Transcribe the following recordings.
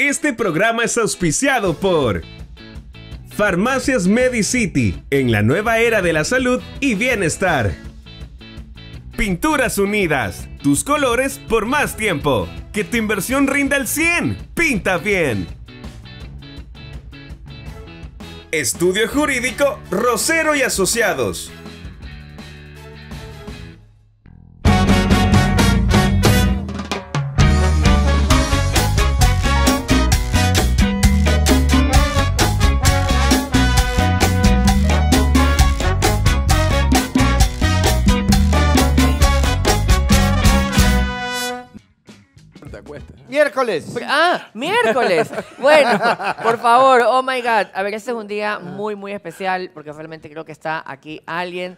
Este programa es auspiciado por Farmacias MediCity, en la nueva era de la salud y bienestar. Pinturas Unidas, tus colores por más tiempo. Que tu inversión rinda el 100. Pinta bien. Estudio Jurídico Rosero y Asociados. Miércoles. Ah, miércoles. Bueno, por favor, oh my God. A ver, este es un día muy, muy especial porque realmente creo que está aquí alguien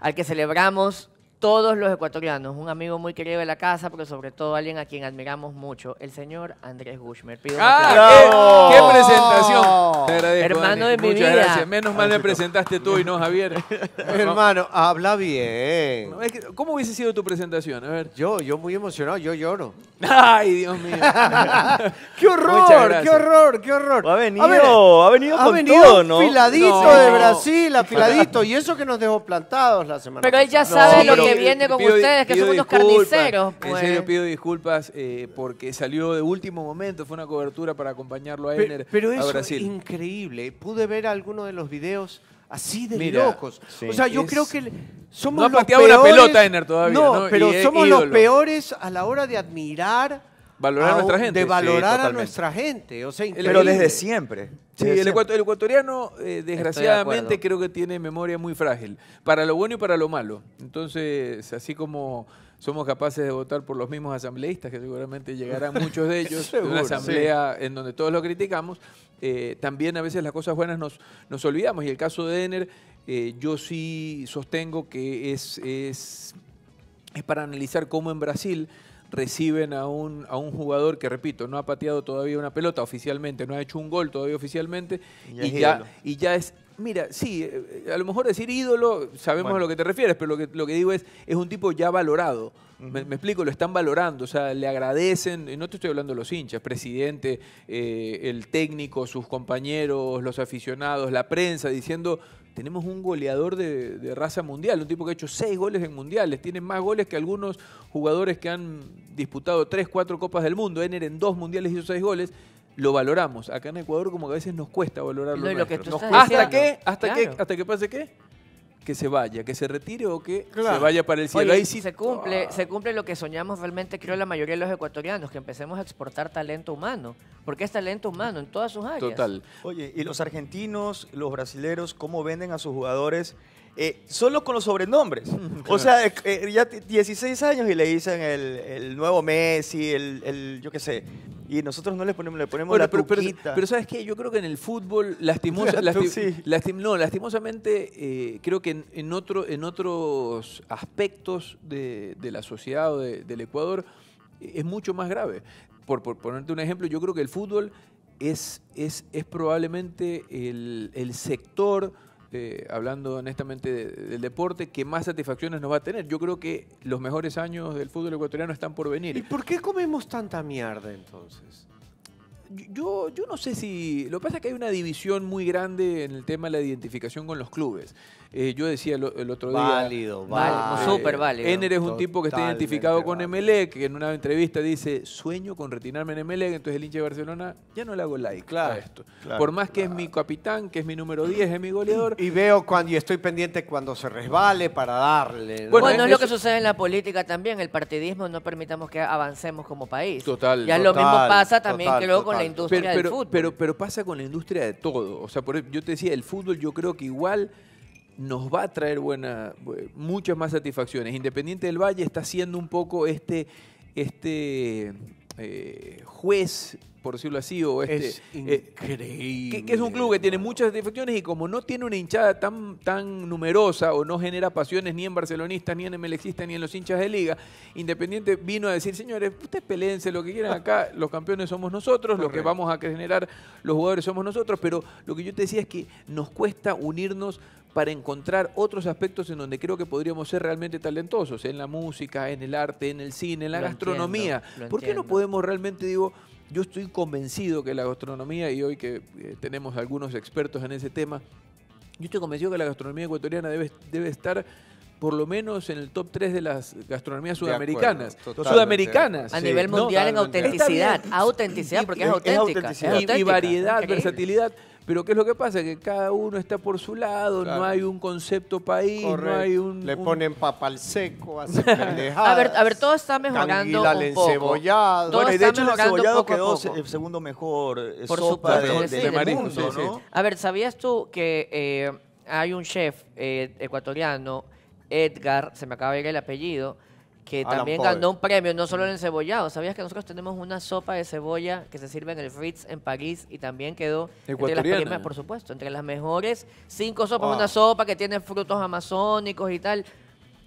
al que celebramos todos los ecuatorianos, un amigo muy querido de la casa, pero sobre todo alguien a quien admiramos mucho, el señor Andrés Gushmer. ¡Ah! ¡Qué, presentación! Te agradezco, Hermano de mi Muchas vida. gracias. Menos mal me presentaste tú y no Javier. Hermano, habla bien. ¿Cómo hubiese sido tu presentación? A ver. Yo, yo muy emocionado, yo lloro. ¡Ay, Dios mío! ¡Qué horror! ¡Qué horror! ¡Qué horror! Ha venido, ha venido con ha venido todo, ¿no? afiladito de Brasil, afiladito. y eso que nos dejó plantados la semana pasada. Pero él ya sabe lo que que viene con ustedes, que son unos carniceros. Pues. En serio, pido disculpas eh, porque salió de último momento, fue una cobertura para acompañarlo a Ener pero, a Brasil. Pero es increíble, pude ver algunos de los videos así de locos. o sea, yo creo que somos no ha pateado una pelota Ener todavía. No, pero somos los peores a la hora de admirar valorar a, nuestra gente. De valorar a nuestra gente. O sea, Pero desde siempre. Sí, el, ecuatoriano, eh, desgraciadamente, creo que tiene memoria muy frágil, para lo bueno y para lo malo. Entonces, así como somos capaces de votar por los mismos asambleístas, que seguramente llegarán muchos de ellos, una asamblea en donde todos lo criticamos, eh, también a veces las cosas buenas nos, olvidamos. Y el caso de Ener, eh, yo sí sostengo que es, es, es para analizar cómo en Brasil reciben a un, a un jugador que, repito, no ha pateado todavía una pelota oficialmente, no ha hecho un gol todavía oficialmente, y, ya, y ya es Mira, sí, eh, a lo mejor decir ídolo, sabemos a lo que te refieres, pero lo que, lo que digo es, es un tipo ya valorado. me, explico, lo están valorando, o sea, le agradecen, no te estoy hablando de los hinchas, presidente, eh, el técnico, sus compañeros, los aficionados, la prensa, diciendo, tenemos un goleador de, raza mundial, un tipo que ha hecho seis goles en mundiales, tiene más goles que algunos jugadores que han disputado tres, cuatro copas del mundo. Ener en dos mundiales hizo seis goles. Lo valoramos. Acá en Ecuador como que a veces nos cuesta valorarlo. lo que hasta diciendo. que, hasta qué? hasta que pase qué? que se vaya, que se retire o que se vaya para el cielo. Ahí sí. Se cumple, ah. se cumple lo que soñamos realmente, creo, la mayoría de los ecuatorianos, que empecemos a exportar talento humano, porque es talento humano en todas sus áreas. Total. Oye, ¿y los argentinos, los brasileros, cómo venden a sus jugadores? Eh, solo con los sobrenombres. O sea, eh, eh, ya 16 años y le dicen el, nuevo Messi, el, el yo qué sé. Y nosotros no le ponemos, le ponemos la pero, pero, ¿sabes qué? Yo creo que en el fútbol, lastimosamente, creo que en, en otros aspectos de, de la sociedad o del Ecuador es mucho más grave. Por, ponerte un ejemplo, yo creo que el fútbol es, es, es probablemente el, el sector este, hablando honestamente del deporte, que más satisfacciones nos va a tener. Yo creo que los mejores años del fútbol ecuatoriano están por venir. ¿Y por qué comemos tanta mierda entonces? Yo, yo no sé si... Lo que pasa es que hay una división muy grande en el tema de la identificación con los clubes. Eh, yo decía el, otro día. Válido, eh, válido. Súper válido. Ener es un tipo que está identificado con Emelec, que en una entrevista dice, sueño con retirarme en Emelec, entonces el hincha de Barcelona ya no le hago like claro, esto. Por más que es mi capitán, que es mi número 10, es mi goleador. Y veo cuando y estoy pendiente cuando se resbale para darle. Bueno, es lo que sucede en la política también, el partidismo no permitamos que avancemos como país. Total. Ya lo mismo pasa también creo con la industria pero, del fútbol. Pero, pero pasa con la industria de todo. O sea, por, yo te decía, el fútbol yo creo que igual nos va a traer buena, muchas más satisfacciones. Independiente del Valle está siendo un poco este, este eh, juez, por decirlo así, o este... Es increíble. Eh, que, es un club que tiene muchas satisfacciones y como no tiene una hinchada tan, tan numerosa o no genera pasiones ni en barcelonistas, ni en melexistas, ni en los hinchas de liga, Independiente vino a decir, señores, ustedes peleense lo que quieran acá, los campeones somos nosotros, los lo que vamos a generar los jugadores somos nosotros, pero lo que yo te decía es que nos cuesta unirnos para encontrar otros aspectos en donde creo que podríamos ser realmente talentosos, en la música, en el arte, en el cine, en la gastronomía. ¿Por qué no podemos realmente, digo, yo estoy convencido que la gastronomía, y hoy que eh, tenemos algunos expertos en ese tema, yo estoy convencido que la gastronomía ecuatoriana debe, debe estar por lo menos en el top 3 de las gastronomías sudamericanas. sudamericanas. A nivel mundial en autenticidad. Autenticidad, porque es, auténtica, Y, variedad, versatilidad. Pero ¿qué es lo que pasa? Que cada uno está por su lado, no hay un concepto país, no hay un... Le ponen papa al seco, a, ver, a ver, todo está mejorando un Bueno, y de hecho el encebollado quedó el segundo mejor eh, sopa de, de, ¿no? A ver, ¿sabías tú que eh, hay un chef eh, ecuatoriano, Edgar, se me acaba de llegar el apellido, que también ganó un premio, no solo en mm. el cebollado. ¿Sabías que nosotros tenemos una sopa de cebolla que se sirve en el Fritz en París y también quedó entre las primeras, por supuesto, entre las mejores cinco sopas, ah. una sopa que tiene frutos amazónicos y tal.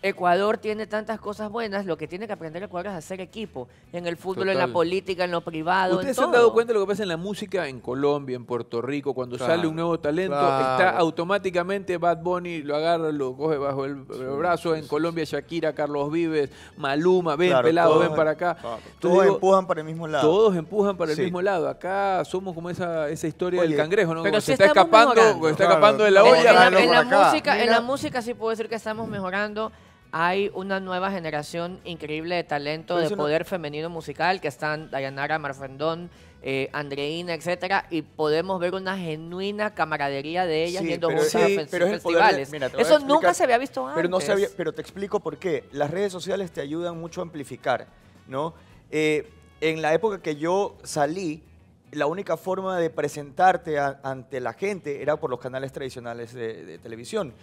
Ecuador tiene tantas cosas buenas, lo que tiene que aprender Ecuador es hacer equipo, en el fútbol, en la política, en lo privado. Ustedes se han dado cuenta de lo que pasa en la música en Colombia, en Puerto Rico, cuando sale un nuevo talento, está automáticamente Bad Bunny, lo agarra, lo coge bajo el brazo, en Colombia Shakira, Carlos Vives, Maluma, ven pelado, ven para acá. Todos empujan para el mismo lado. Todos empujan para el mismo lado. Acá somos como esa, esa historia del cangrejo, ¿no? Pero se está escapando, está escapando de la olla. En la música sí puedo decir que estamos mejorando hay una nueva generación increíble de talento de poder femenino musical que están Dayanara Marfendón, eh, Andreina, etcétera, y podemos ver una genuina camaradería de ellas yendo festivales. Eso nunca se había visto antes. Pero, te explico por qué. Las redes sociales te ayudan mucho a amplificar, ¿no? Eh, en la época que yo salí, la única forma de presentarte ante la gente era por los canales tradicionales de televisión.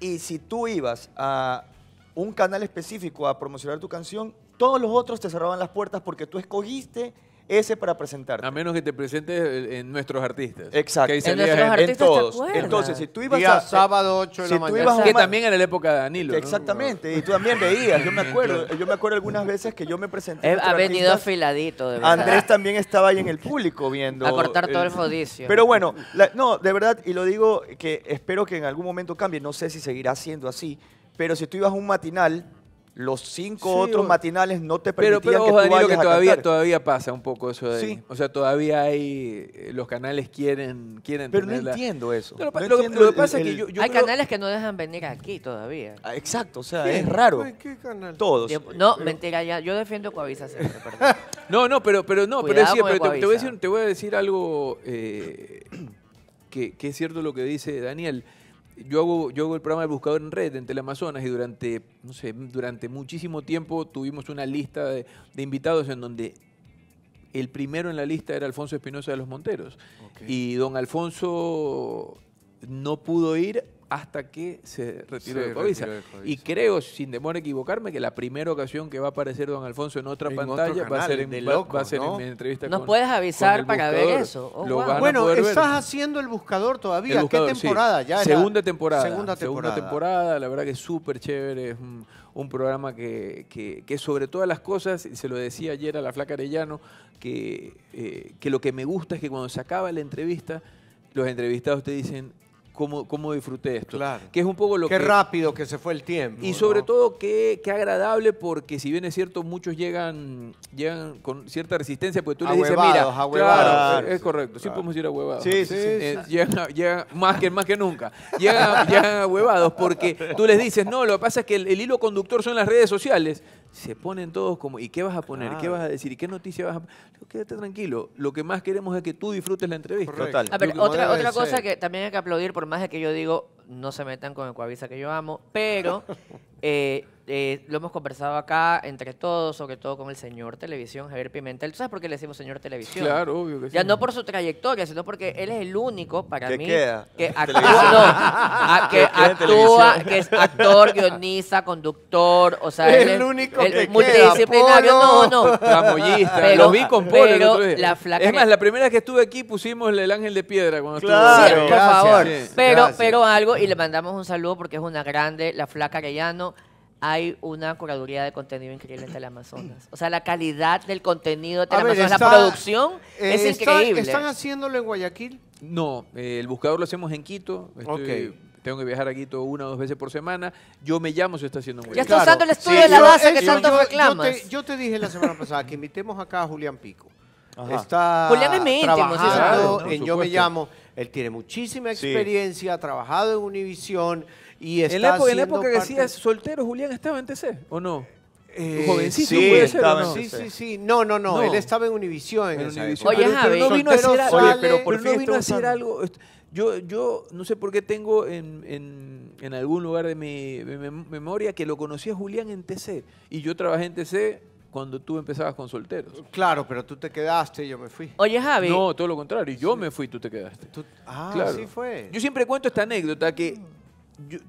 Y si tú ibas a, un canal específico a promocionar tu canción, todos los otros te cerraban las puertas porque tú escogiste ese para presentarte. A menos que te presentes en nuestros artistas. Exacto. en artistas todos. Entonces, si tú ibas a, sábado 8 de la mañana. que también en la época de Danilo. exactamente. Y tú también veías. Yo me acuerdo. Yo me acuerdo algunas veces que yo me presenté. Ha venido afiladito. De verdad. Andrés también estaba ahí en el público viendo. A cortar todo el fodicio. Pero bueno, no, de verdad, y lo digo que espero que en algún momento cambie. No sé si seguirá siendo así pero si tú ibas a un matinal, los cinco otros matinales no te permitían pero, pero, que que todavía, todavía pasa un poco eso de ahí. O sea, todavía hay... Eh, los canales quieren, quieren Pero no entiendo eso. Pero lo, que pasa es que yo, yo Hay canales que no dejan venir aquí todavía. Ah, exacto, o sea, es raro. ¿Qué canal? Todos. no, mentira, ya. Yo defiendo Coavisa siempre, no, no, pero, pero no. pero, te, voy a decir, te, voy a decir, algo eh, que, que es cierto lo que dice Daniel yo hago, yo hago el programa de Buscador en Red en Teleamazonas y durante, no sé, durante muchísimo tiempo tuvimos una lista de, invitados en donde el primero en la lista era Alfonso Espinosa de los Monteros. Y don Alfonso no pudo ir hasta que se retiró de Y creo, sin demora equivocarme, que la primera ocasión que va a aparecer don Alfonso en otra pantalla va a ser en, mi va, a ¿Nos puedes avisar para ver eso? Bueno, estás haciendo el buscador todavía. ¿Qué temporada? Ya segunda, temporada segunda temporada. La verdad que es súper chévere. Es un, programa que, sobre todas las cosas, se lo decía ayer a la flaca Arellano, que, eh, que lo que me gusta es que cuando se acaba la entrevista, los entrevistados te dicen cómo, disfruté esto. Claro. Que es un poco lo qué rápido que se fue el tiempo. Y sobre todo qué, agradable porque si bien es cierto, muchos llegan, llegan con cierta resistencia porque tú les dices, mira, a claro, es correcto, sí podemos ir a huevados. Sí, sí, eh, más, que, más que nunca, llegan, a huevados porque tú les dices, no, lo que pasa es que el hilo conductor son las redes sociales se ponen todos como, ¿y qué vas a poner? ¿Qué vas a decir? ¿Y qué noticia vas a poner? Quédate tranquilo. Lo que más queremos es que tú disfrutes la entrevista. Total. A ver, otra, otra cosa que también hay que aplaudir, por más de que yo digo, no se metan con el Coavisa que yo amo, pero Eh, eh, lo hemos conversado acá entre todos, sobre todo con el señor Televisión, Javier Pimentel. ¿Tú sabes por qué le decimos señor Televisión? Claro, obvio que sí. Ya no por su trayectoria, sino porque él es el único, para mí, que actúa, que actúa, que es actor, guionista, conductor, o sea, él el es único el multidisciplinario, no, no. Tramoyista, lo vi con Polo el La es más, la primera vez que estuve aquí pusimos el ángel de piedra cuando claro, estuvo. claro por favor. pero, pero algo, y le mandamos un saludo porque es una grande, la flaca Arellano hay una curaduría de contenido increíble en Amazonas, O sea, la calidad del contenido de la producción es increíble. ¿Están haciéndolo en Guayaquil? No, eh, el buscador lo hacemos en Quito. Estoy, Tengo que viajar a Quito una o dos veces por semana. Yo me llamo si está haciendo un Ya está usando el estudio de la base que eh, tanto reclamas. Yo te, yo te dije la semana pasada que invitemos acá a Julián Pico. Julián es mi íntimo, Yo Me Llamo. Él tiene muchísima experiencia, ha trabajado en Univisión, en la época, que decías soltero, Julián estaba en TC, ¿o no? Eh, jovencito sí, puede ser, no? sí, sí, sí. No, no, no. Él estaba en Univision. Oye, Javi. no vino a pero por no vino a algo. Yo, yo no sé por qué tengo en, algún lugar de mi, memoria que lo conocí a Julián en TC. Y yo trabajé en TC cuando tú empezabas con solteros. Claro, pero tú te quedaste y yo me fui. Oye, Javi. No, todo lo contrario. Yo me fui y tú te quedaste. Ah, sí fue. Yo siempre cuento esta anécdota que mm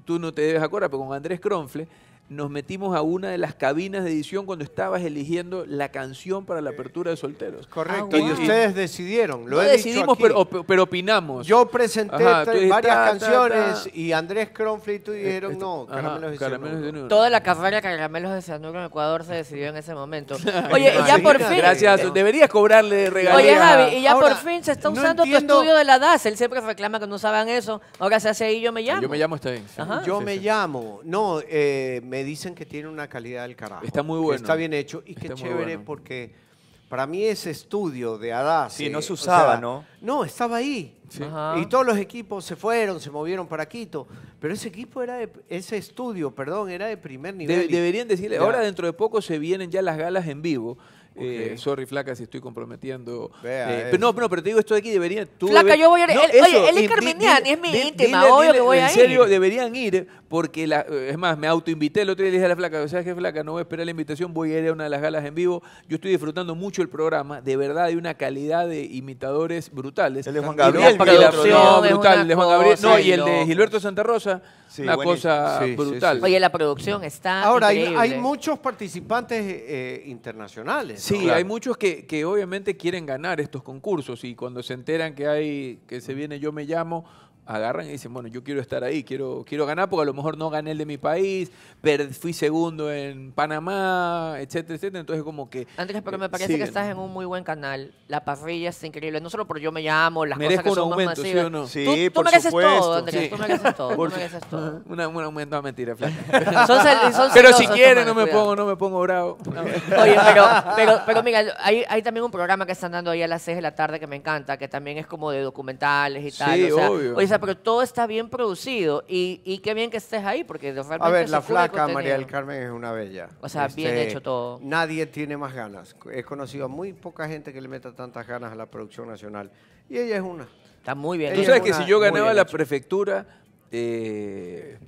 tú no te debes acordar, pero con Andrés Kronfle nos metimos a una de las cabinas de edición cuando estabas eligiendo la canción para la apertura de solteros. Correcto. Ah, y ustedes decidieron. Lo decidimos, Pero, opinamos. Yo presenté varias canciones y Andrés Cronfle y tú eh, dijeron no, Caramelos, de, Caramelos de Toda la carrera de Caramelos de Cianuro en Ecuador se decidió en ese momento. Oye, y ya por fin. Gracias. Deberías cobrarle regalías. Oye, Javi, y ya por fin se está usando tu estudio de la DAS. Él siempre reclama que no saben eso. Ahora se hace ahí, yo me llamo. Yo me llamo está bien. Yo me llamo. No, eh, me me dicen que tiene una calidad del carajo. Está muy bueno. Está bien hecho y qué chévere porque para mí ese estudio de Adas. Sí, eh, no se usaba, ¿no? No, estaba ahí. Y todos los equipos se fueron, se movieron para Quito. Pero ese equipo era de, ese estudio, perdón, era de primer nivel. deberían decirle, ahora dentro de poco se vienen ya las galas en vivo. Eh, sorry, flaca, si estoy comprometiendo. Eh, pero no, pero te digo esto de aquí, debería. flaca, yo voy a ir. Eh, oye, él es carmeniano, es mi íntima, obvio que voy a ir. En serio, deberían ir, porque la, es más, me autoinvité el otro día y le dije a la flaca, ¿sabes qué, flaca? No voy a esperar la invitación, voy a ir a una de las galas en vivo. Yo estoy disfrutando mucho el programa, de verdad, hay una calidad de imitadores brutales. El de Juan Gabriel, y la producción brutal, el de Juan Gabriel. No, y el de Gilberto Santa Rosa, sí, una cosa brutal. oye, la producción está. Ahora, Hay, hay muchos participantes internacionales. Sí, hay muchos que, que obviamente quieren ganar estos concursos y cuando se enteran que hay que se mm. viene Yo Me Llamo, agarran y dicen, bueno, yo quiero estar ahí, quiero, quiero ganar porque a lo mejor no gané el de mi país, pero fui segundo en Panamá, etcétera, etcétera. Entonces como que... Andrés, pero eh, me parece que estás en un muy buen canal. La parrilla es increíble. No solo por yo me llamo, las cosas que son aumento, más masivas. ¿sí Sí, tú, mereces todo, Andrés. Tú mereces todo. tú mereces todo. Una, un aumento a mentira, pero si quieres no me pongo, no me pongo bravo. Oye, pero, pero, pero mira, hay, hay, también un programa que están dando ahí a las 6 de la tarde que me encanta, que también es como de documentales y tal. Sí, obvio pero todo está bien producido y, qué bien que estés ahí, porque A ver, la flaca María del Carmen es una bella. O sea, bien este, hecho todo. Nadie tiene más ganas. He conocido a muy poca gente que le meta tantas ganas a la producción nacional. Y ella es una. Está muy bien. Tú sabes que si yo ganaba la prefectura, eh,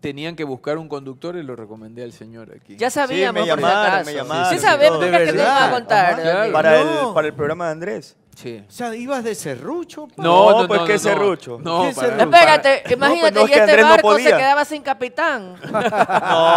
tenían que buscar un conductor y lo recomendé al señor aquí. Ya sabíamos, me Sí contar. para el programa de Andrés. O sea, ibas de serrucho. No, no, pues no, qué serrucho. No, Espérate, imagínate, y este barco se quedaba sin capitán. no,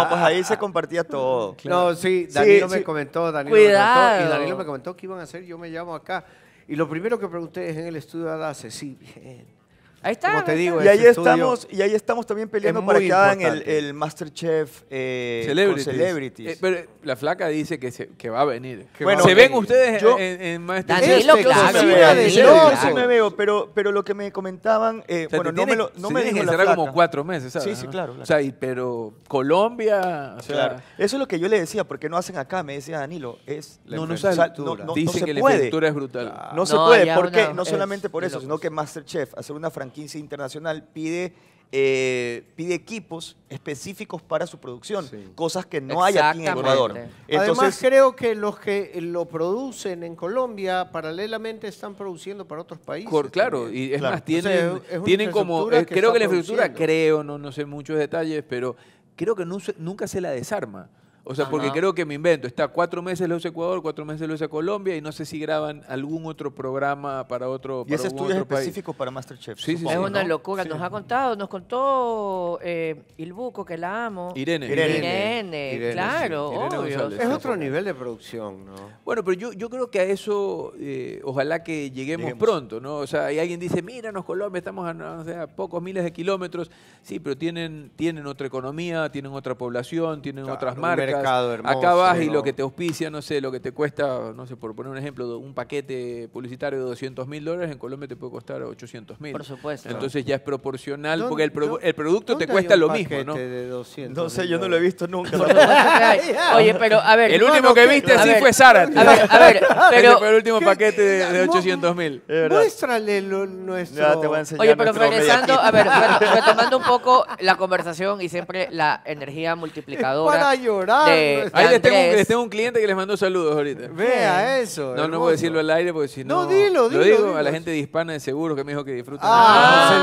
pues ahí se compartía todo. No, sí, Danilo me comentó, Danilo me comentó, y Danilo me comentó que iban a hacer, yo me llamo acá. Y lo primero que pregunté es en el estudio de Adase, sí, bien. Ahí está. y ahí estamos y ahí estamos también peleando para que hagan el, MasterChef eh, celebrities. Eh, pero la flaca dice que, va a venir. se ven eh, ustedes en, MasterChef. Danilo, claro, sí me no, sí me veo, pero, pero lo que me comentaban, eh, bueno, no me lo no me dijo la como cuatro meses, ¿sabes? Sí, sí, claro. O sea, pero Colombia, Eso es lo que yo le decía, porque no hacen acá, me decía Danilo, es no, no, no, Dice que la infraestructura es brutal. No se puede, porque no solamente por eso, sino que MasterChef hacer una franquicia 15 Internacional pide eh, pide equipos específicos para su producción, cosas que no hay aquí en Ecuador. Entonces, Además, creo que los que lo producen en Colombia paralelamente están produciendo para otros países. claro, y es más, tienen, como, eh, creo que la infraestructura, creo, no, no sé muchos detalles, pero creo que nunca se la desarma. O sea, porque creo que me invento, está cuatro meses lo Ecuador, cuatro meses lo usa Colombia y no sé si graban algún otro programa para otro país. Y ese estudio es específico para Masterchef. Sí, sí, sí, es una locura, nos ha contado, nos contó eh, Ilbuco, que la amo. Irene. Irene, claro, obvio. es otro nivel de producción, ¿no? Bueno, pero yo, yo creo que a eso eh, ojalá que lleguemos, pronto, ¿no? O sea, y alguien dice, míranos Colombia, estamos a, pocos miles de kilómetros. Sí, pero tienen, tienen otra economía, tienen otra población, tienen otras marcas acá vas y lo que te auspicia, no sé, lo que te cuesta, no sé, por poner un ejemplo, un paquete publicitario de 200 mil dólares, en Colombia te puede costar 800 mil. Por supuesto. Entonces ya es proporcional, porque el, producto te cuesta lo mismo, ¿no? De no sé, yo no lo he visto nunca. Oye, pero a ver. El último que viste así fue Zárate. A ver, a ver, el último paquete de 800 mil. Muéstrale lo nuestro. te voy a enseñar Oye, pero regresando, a ver, retomando un poco la conversación y siempre la energía multiplicadora. Para llorar. Ahí les, tengo un, cliente que les mandó saludos ahorita. Vea eso. No, no puedo decirlo al aire porque si no. No, dilo, dilo, Lo digo a la gente de hispana de seguro que me dijo que disfruta. Ah,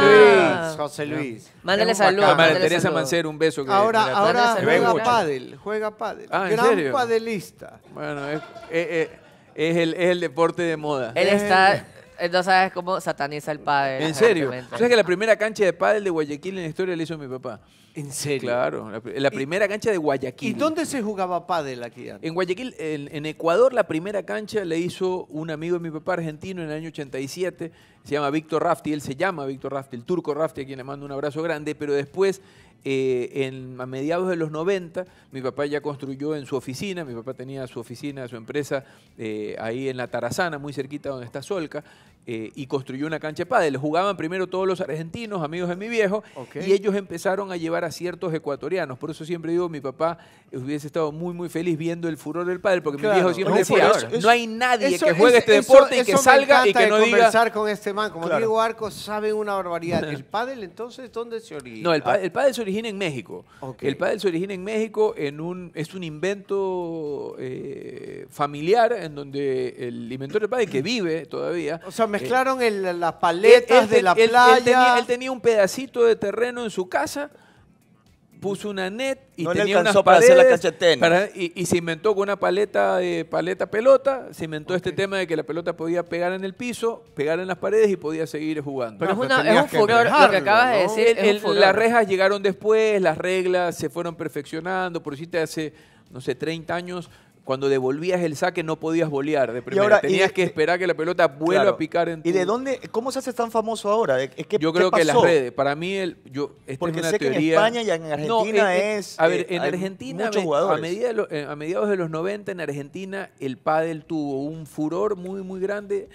José ah. Luis. José Luis. Mándale saludos. A Ah, Teresa un beso. Ahora, ahora juega pádel, juega pádel. Ah, Gran padelista. Bueno, es, eh, eh, es el, es el deporte de moda. Él eh, está entonces sabes cómo sataniza el pádel. ¿En serio? ¿Sabes que la primera cancha de pádel de Guayaquil en la historia la hizo mi papá? ¿En serio? Claro, la, primera cancha de Guayaquil. ¿Y dónde se jugaba pádel aquí antes? En Guayaquil, en, Ecuador, la primera cancha la hizo un amigo de mi papá argentino en el año 87, se llama Víctor Rafti, él se llama Víctor Rafti, el turco Rafti, a quien le mando un abrazo grande, pero después eh, en, a mediados de los 90, mi papá ya construyó en su oficina, mi papá tenía su oficina, su empresa eh, ahí en la Tarazana, muy cerquita donde está Solca, eh, y construyó una cancha de pádel. Jugaban primero todos los argentinos, amigos de mi viejo, y ellos empezaron a llevar a ciertos ecuatorianos. Por eso siempre digo, mi papá hubiese estado muy, muy feliz viendo el furor del pádel, porque mi viejo siempre decía, no hay nadie que juegue este deporte y que salga y que no diga... conversar con este man, como Diego Arcos sabe una barbaridad. ¿El pádel entonces dónde se origina? No, el, ah. pádel, se origina en México. El pádel se origina en México, en un, es un invento eh, familiar en donde el inventor del pádel que vive todavía... O sea, mezclaron las paletas de la playa. él tenía, un pedacito de terreno en su casa, puso una net y tenía para hacer la y, se inventó con una paleta de paleta pelota, se inventó este tema de que la pelota podía pegar en el piso, pegar en las paredes y podía seguir jugando. Pero, es, un furor, lo que acabas de decir. las rejas llegaron después, las reglas se fueron perfeccionando, por si te hace no sé, 30 años, cuando devolvías el saque no podías bolear de primera. Tenías que eh, esperar que la pelota vuelva a picar en tu... ¿Y de dónde? ¿Cómo se hace tan famoso ahora? yo creo que las redes. Para mí, el, yo, Porque teoría... en España y en Argentina eh, eh, es, A ver, en Argentina, a, mediados de los 90, en Argentina, el pádel tuvo un furor muy, muy grande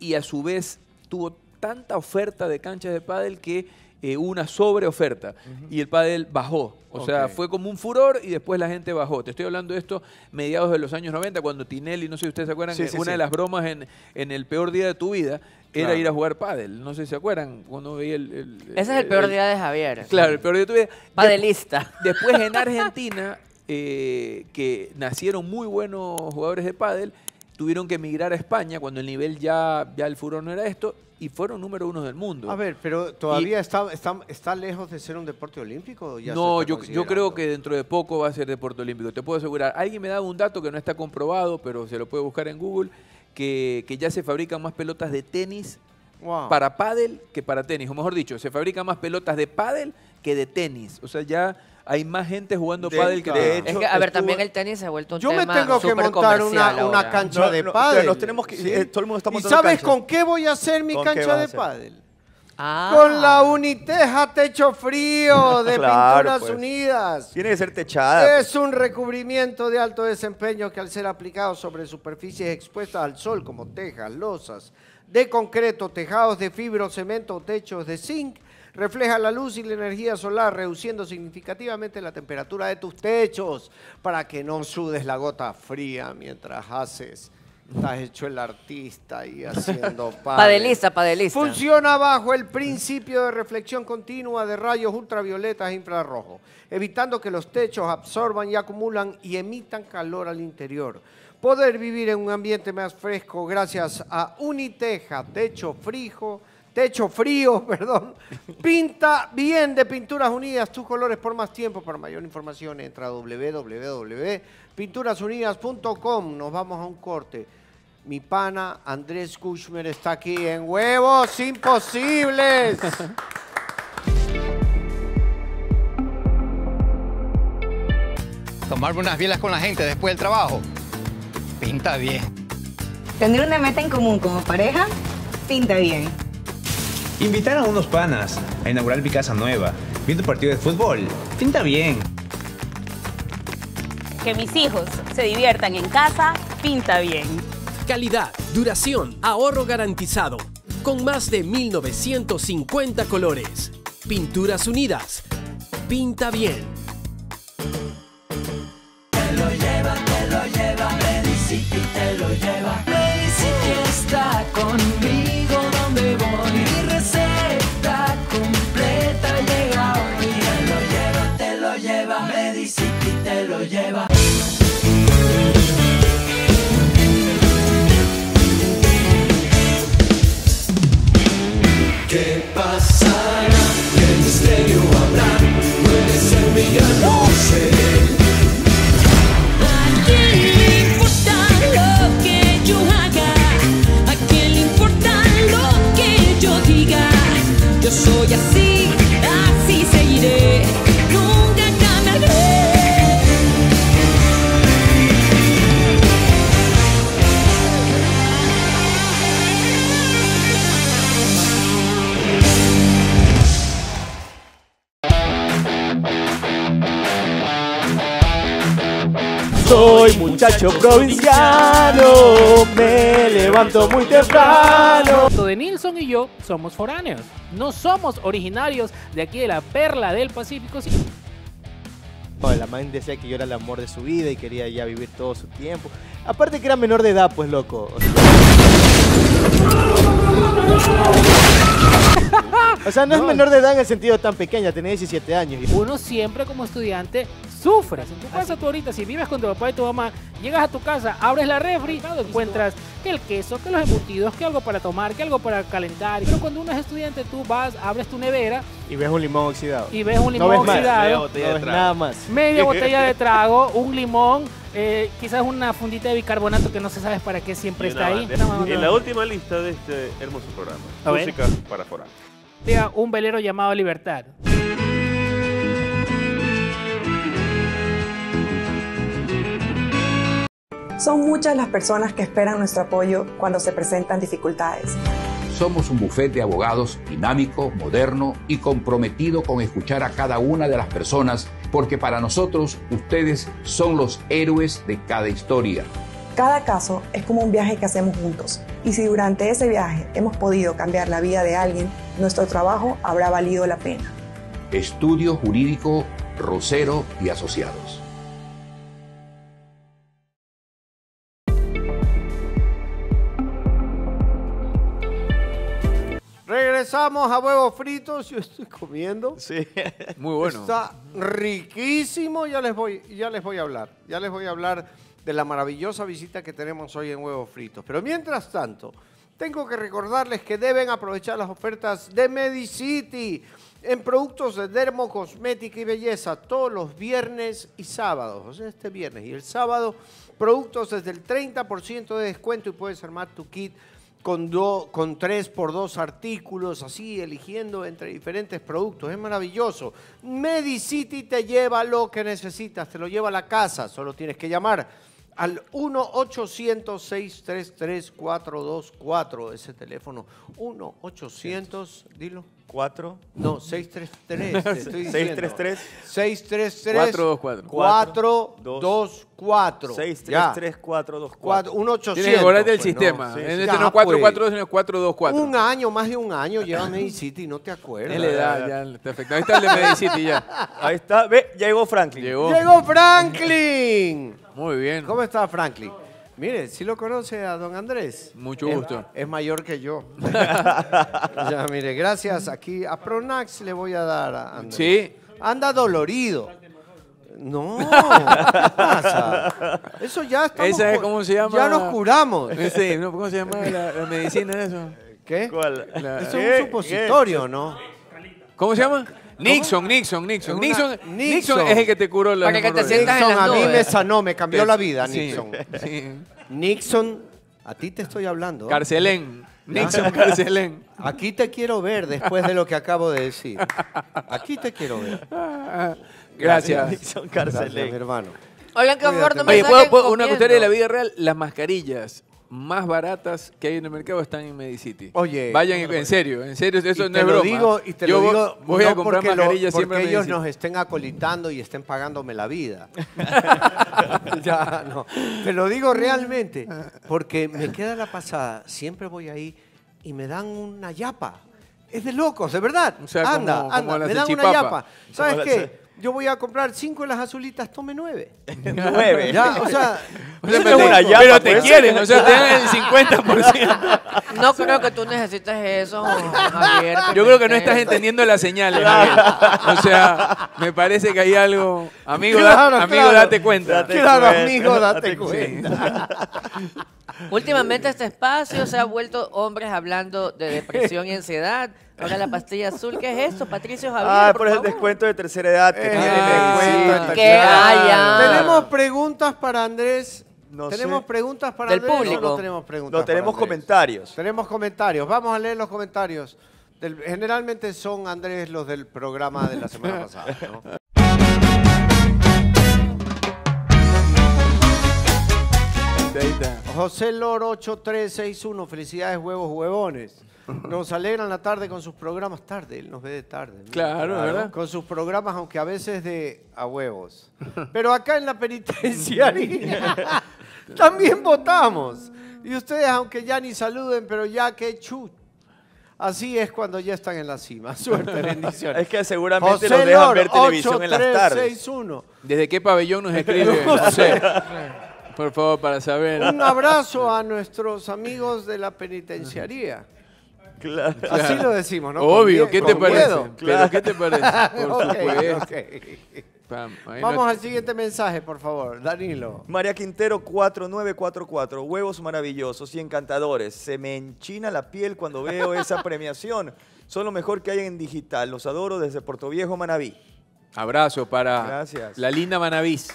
y a su vez tuvo tanta oferta de canchas de pádel que eh, una sobreoferta oferta y el pádel bajó. O sea, fue como un furor y después la gente bajó. Te estoy hablando de esto mediados de los años 90, cuando Tinelli, no sé si ustedes se acuerdan, eh, una de las bromas en, en el peor día de tu vida era ir a jugar pádel. No sé si se acuerdan cuando veía el... Ese es el peor día de Javier. Claro, el peor día de tu vida. Padelista. después en Argentina, eh, que nacieron muy buenos jugadores de pádel, tuvieron que emigrar a España cuando el nivel ya, ya el furor no era esto, y fueron número uno del mundo. A ver, pero todavía está, está, lejos de ser un deporte olímpico. no, yo, yo creo que dentro de poco va a ser deporte olímpico, te puedo asegurar. Alguien me dado un dato que no está comprobado, pero se lo puede buscar en Google, que, ya se fabrican más pelotas de tenis para pádel que para tenis. O mejor dicho, se fabrican más pelotas de pádel que de tenis. O sea, ya hay más gente jugando pádel que de hecho, a ver, también el tenis se ha vuelto un yo me tengo que montar una, cancha de pádel. tenemos eh, todo el mundo está ¿Y sabes con qué voy a hacer mi cancha de pádel? Ah. Con la Uniteja Techo Frío de Pinturas pues. Unidas. Tiene que ser techada. Pues. Es un recubrimiento de alto desempeño que al ser aplicado sobre superficies expuestas al sol como tejas, losas, de concreto, tejados de fibro, cemento, techos de zinc, Refleja la luz y la energía solar, reduciendo significativamente la temperatura de tus techos para que no sudes la gota fría mientras haces Estás hecho el artista y haciendo padelista, padelista. Funciona bajo el principio de reflexión continua de rayos ultravioletas e infrarrojos, evitando que los techos absorban y acumulan y emitan calor al interior. Poder vivir en un ambiente más fresco gracias a Uniteja, techo frijo techo frío, perdón. Pinta bien de Pinturas Unidas tus colores por más tiempo. Para mayor información entra a www.pinturasunidas.com. Nos vamos a un corte. Mi pana Andrés Kushmer está aquí en Huevos Imposibles. Tomar unas bielas con la gente después del trabajo. Pinta bien. Tener una meta en común como pareja, pinta bien. Invitar a unos panas a inaugurar mi casa nueva, viendo partido de fútbol. Pinta bien. Que mis hijos se diviertan en casa, pinta bien. Calidad, duración, ahorro garantizado. Con más de 1950 colores. Pinturas Unidas. Pinta bien. muchacho provinciano, me levanto muy temprano. De Nilson y yo somos foráneos, no somos originarios de aquí de la perla del Pacífico. la madre decía que yo era el amor de su vida y quería ya vivir todo su tiempo. Aparte que era menor de edad, pues loco. O sea, no, es menor de edad en el sentido tan pequeña, tenía 17 años. Uno siempre como estudiante sufres. En tu casa tú ahorita, si vives con tu papá y tu mamá, llegas a tu casa, abres la refri, encuentras que el queso, que los embutidos, que algo para tomar, que algo para calentar. Pero cuando uno es estudiante, tú vas, abres tu nevera. Y ves un limón oxidado. Y ves un limón oxidado. media botella de trago. Nada más. Media botella de trago, un limón, eh, quizás una fundita de bicarbonato que no se sabe para qué siempre está ahí. en la última lista de este hermoso programa, música para forar. un velero llamado Libertad. Son muchas las personas que esperan nuestro apoyo cuando se presentan dificultades. Somos un bufete de abogados dinámico, moderno y comprometido con escuchar a cada una de las personas, porque para nosotros ustedes son los héroes de cada historia. Cada caso es como un viaje que hacemos juntos, y si durante ese viaje hemos podido cambiar la vida de alguien, nuestro trabajo habrá valido la pena. Estudio Jurídico Rosero y Asociados. regresamos a huevos fritos. Yo estoy comiendo. Sí, muy bueno. Está riquísimo. Ya les, voy, ya les voy a hablar. Ya les voy a hablar de la maravillosa visita que tenemos hoy en Huevos Fritos. Pero mientras tanto, tengo que recordarles que deben aprovechar las ofertas de Medicity en productos de dermo cosmética y belleza todos los viernes y sábados. O sea, este viernes y el sábado, productos desde el 30% de descuento y puedes armar tu kit con, do, con tres por dos artículos, así, eligiendo entre diferentes productos. Es maravilloso. Medicity te lleva lo que necesitas, te lo lleva a la casa. Solo tienes que llamar al 1-800-633-424. Ese teléfono, 1-800, dilo. 4. No, 633. 633. 633. 424. 424. 633 424. 1800. Tienes que del pues, sistema. en 424. Este pues. Un año, más de un año lleva Medicity no te acuerdas. te Ahí está el de Medicity ya. Ahí está. Ve, llegó Franklin. llegó Franklin. Muy bien. ¿Cómo está Franklin? Mire, si lo conoce a don Andrés. Mucho gusto. Es, mayor que yo. ya, mire, gracias. Aquí a Pronax le voy a dar a Andrés. Sí. Anda dolorido. No, pasa? Eso ya está. ¿Esa es cómo se llama? Ya nos curamos. Sí, no, ¿cómo se llama la, medicina eso? ¿Qué? ¿Cuál? Eso es un supositorio, ¿no? ¿Cómo se llama? Nixon, Nixon, Nixon, Nixon. Nixon. es el que te curó la Para que te sientas en Nixon a mí me sanó, me cambió la vida, Nixon. Nixon, a ti te estoy hablando. Carcelén. Nixon Carcelén. Aquí te quiero ver después de lo que acabo de decir. Aquí te quiero ver. Gracias. Nixon Gracias, hermano. Oigan, qué Cuídate. no me Oye, ¿puedo- una historia cuestión de la vida real, las mascarillas más baratas que hay en el mercado están en Medicity. Oye. Vayan, en, serio, en serio, eso no es broma. Digo, y te digo, voy a comprar porque siempre ellos nos estén acolitando y estén pagándome la vida. ya, no. Te lo digo realmente, porque me queda la pasada, siempre voy ahí y me dan una yapa. Es de locos, de verdad. anda, anda, me dan una yapa. ¿Sabes qué? yo voy a comprar cinco de las azulitas, tome nueve. nueve. o sea, pero, te pues. quieren, o sea, te dan el 50%. No creo que tú necesites eso, Javier. Yo creo que no estás entendiendo las señales, Javier. O sea, me parece que hay algo. Amigo, amigo date cuenta. claro, amigo, date, cuenta. Últimamente este espacio se ha vuelto hombres hablando de depresión y ansiedad. Ahora la pastilla azul, ¿qué es esto, Patricio Javier? Ah, por, pues el descuento de tercera edad. Tenemos preguntas para Andrés. tenemos preguntas para el público. No, tenemos preguntas. tenemos comentarios. Tenemos comentarios. Vamos a leer los comentarios. generalmente son Andrés los del programa de la semana pasada. José Loro 8361, felicidades huevos huevones. Nos alegran la tarde con sus programas. Tarde, él nos ve de tarde. Claro, ¿verdad? Con sus programas, aunque a veces de a huevos. Pero acá en la penitencia también votamos. Y ustedes, aunque ya ni saluden, pero ya que chut. Así es cuando ya están en la cima. Suerte, bendiciones. es que seguramente José los dejan ver televisión en las tardes. Desde qué pabellón nos escribe José. Por favor, para saber. Un abrazo a nuestros amigos de la penitenciaría. Claro. Así lo decimos, ¿no? Obvio, ¿qué te parece? ¿Pero qué te parece? Por Vamos al siguiente mensaje, por favor, Danilo. María Quintero 4944, huevos maravillosos y encantadores. Se me enchina la piel cuando veo esa premiación. Son lo mejor que hay en digital. Los adoro desde Puerto Viejo, Manaví. Abrazo para la linda Manavís.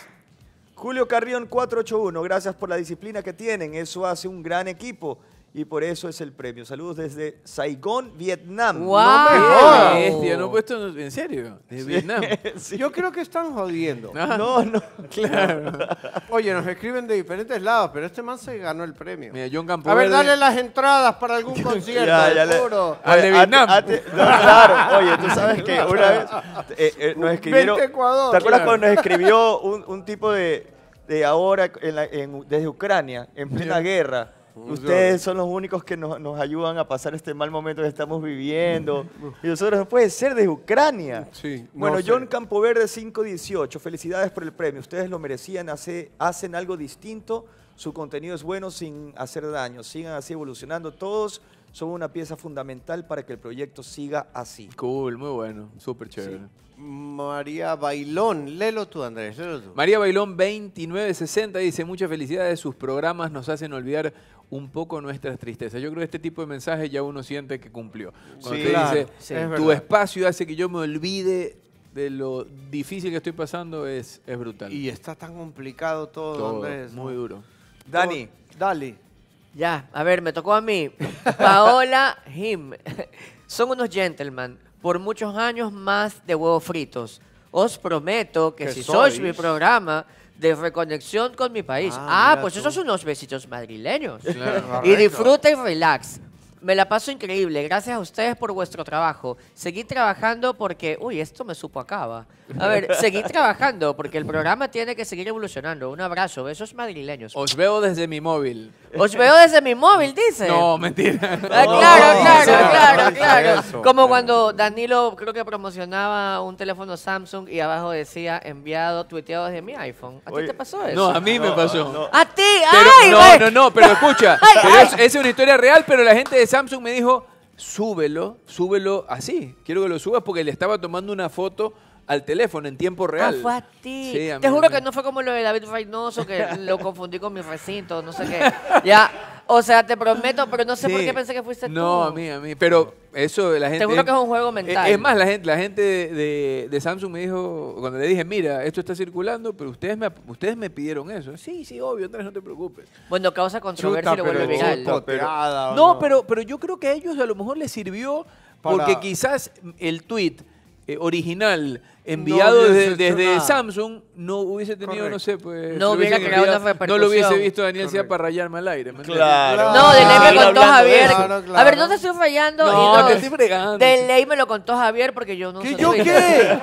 Julio Carrión 481, gracias por la disciplina que tienen, eso hace un gran equipo y por eso es el premio. Saludos desde Saigón, Vietnam. ¡Wow! No me no puesto pues en serio. De Vietnam. Yo creo que están jodiendo. Ah. No, no, claro. Oye, nos escriben de diferentes lados, pero este man se ganó el premio. A ver, dale las entradas para algún concierto, ya, ya de Vietnam. claro. Oye, tú sabes que una vez eh, eh, nos escribieron... Ecuador, ¿Te acuerdas cuando nos escribió un, un tipo de, de ahora en en, desde Ucrania, en plena guerra? Ustedes son los únicos que nos, ayudan a pasar este mal momento que estamos viviendo. Y nosotros, no puede ser, de Ucrania. Sí, bueno, John Campo Verde 518, felicidades por el premio. Ustedes lo merecían, hacen algo distinto. Su contenido es bueno sin hacer daño. Sigan así evolucionando. Todos son una pieza fundamental para que el proyecto siga así. Cool, muy bueno, súper chévere. María Bailón, léelo tú Andrés, María Bailón 2960 dice, muchas felicidades, sus programas nos hacen olvidar un poco nuestras tristezas. Yo creo que este tipo de mensajes ya uno siente que cumplió. Cuando dice, tu espacio hace que yo me olvide de lo difícil que estoy pasando, es, es brutal. Y está tan complicado todo, es. Muy duro. Dani, dale. Ya, a ver, me tocó a mí. Paola Jim. Son unos gentlemen por muchos años más de huevos fritos. Os prometo que, si sois mi programa, de reconexión con mi país. Ah, ah pues esos son unos besitos madrileños. y disfruta y relax. Me la paso increíble. Gracias a ustedes por vuestro trabajo. Seguí trabajando porque. Uy, esto me supo acaba. A ver, seguí trabajando porque el programa tiene que seguir evolucionando. Un abrazo, besos madrileños. Os veo desde mi móvil. Os veo desde mi móvil, dice. No, mentira. Ah, claro, claro, claro, claro. Como cuando Danilo creo que promocionaba un teléfono Samsung y abajo decía enviado, tuiteado desde mi iPhone. ¿A ti te pasó eso? No, a mí me pasó. A ti, Ay, ay, no, pues! no, no, pero escucha. Es, es, una historia real, pero la gente Samsung me dijo, súbelo, súbelo así. Quiero que lo subas porque le estaba tomando una foto al teléfono en tiempo ah, real. fue a ti. Te juro que no fue como lo de David Reynoso, que lo confundí con mi recinto, no sé qué. Ya. O sea, te prometo, pero no sé por qué pensé que fuiste tú. No, a mí, a mí. Pero eso la gente... Te juro que es un juego mental. Es, más, la gente, la gente de, Samsung me dijo, cuando le dije, mira, esto está circulando, pero ustedes me, ustedes me pidieron eso. Sí, sí, obvio, Andrés, no te preocupes. Bueno, causa controversia y lo vuelve viral. no, pero, pero yo creo que a ellos a lo mejor les sirvió... Porque quizás el tweet eh, original enviado desde, Samsung no hubiese tenido, no sé, pues. No hubiera creado una repercusión. No lo hubiese visto Daniel sea para rayarme al aire. claro. No, de ley me lo contó Javier. A ver, no te estoy fallando. No, y te estoy fregando. De ley me lo contó Javier porque yo no ¿Qué, ¿Yo qué?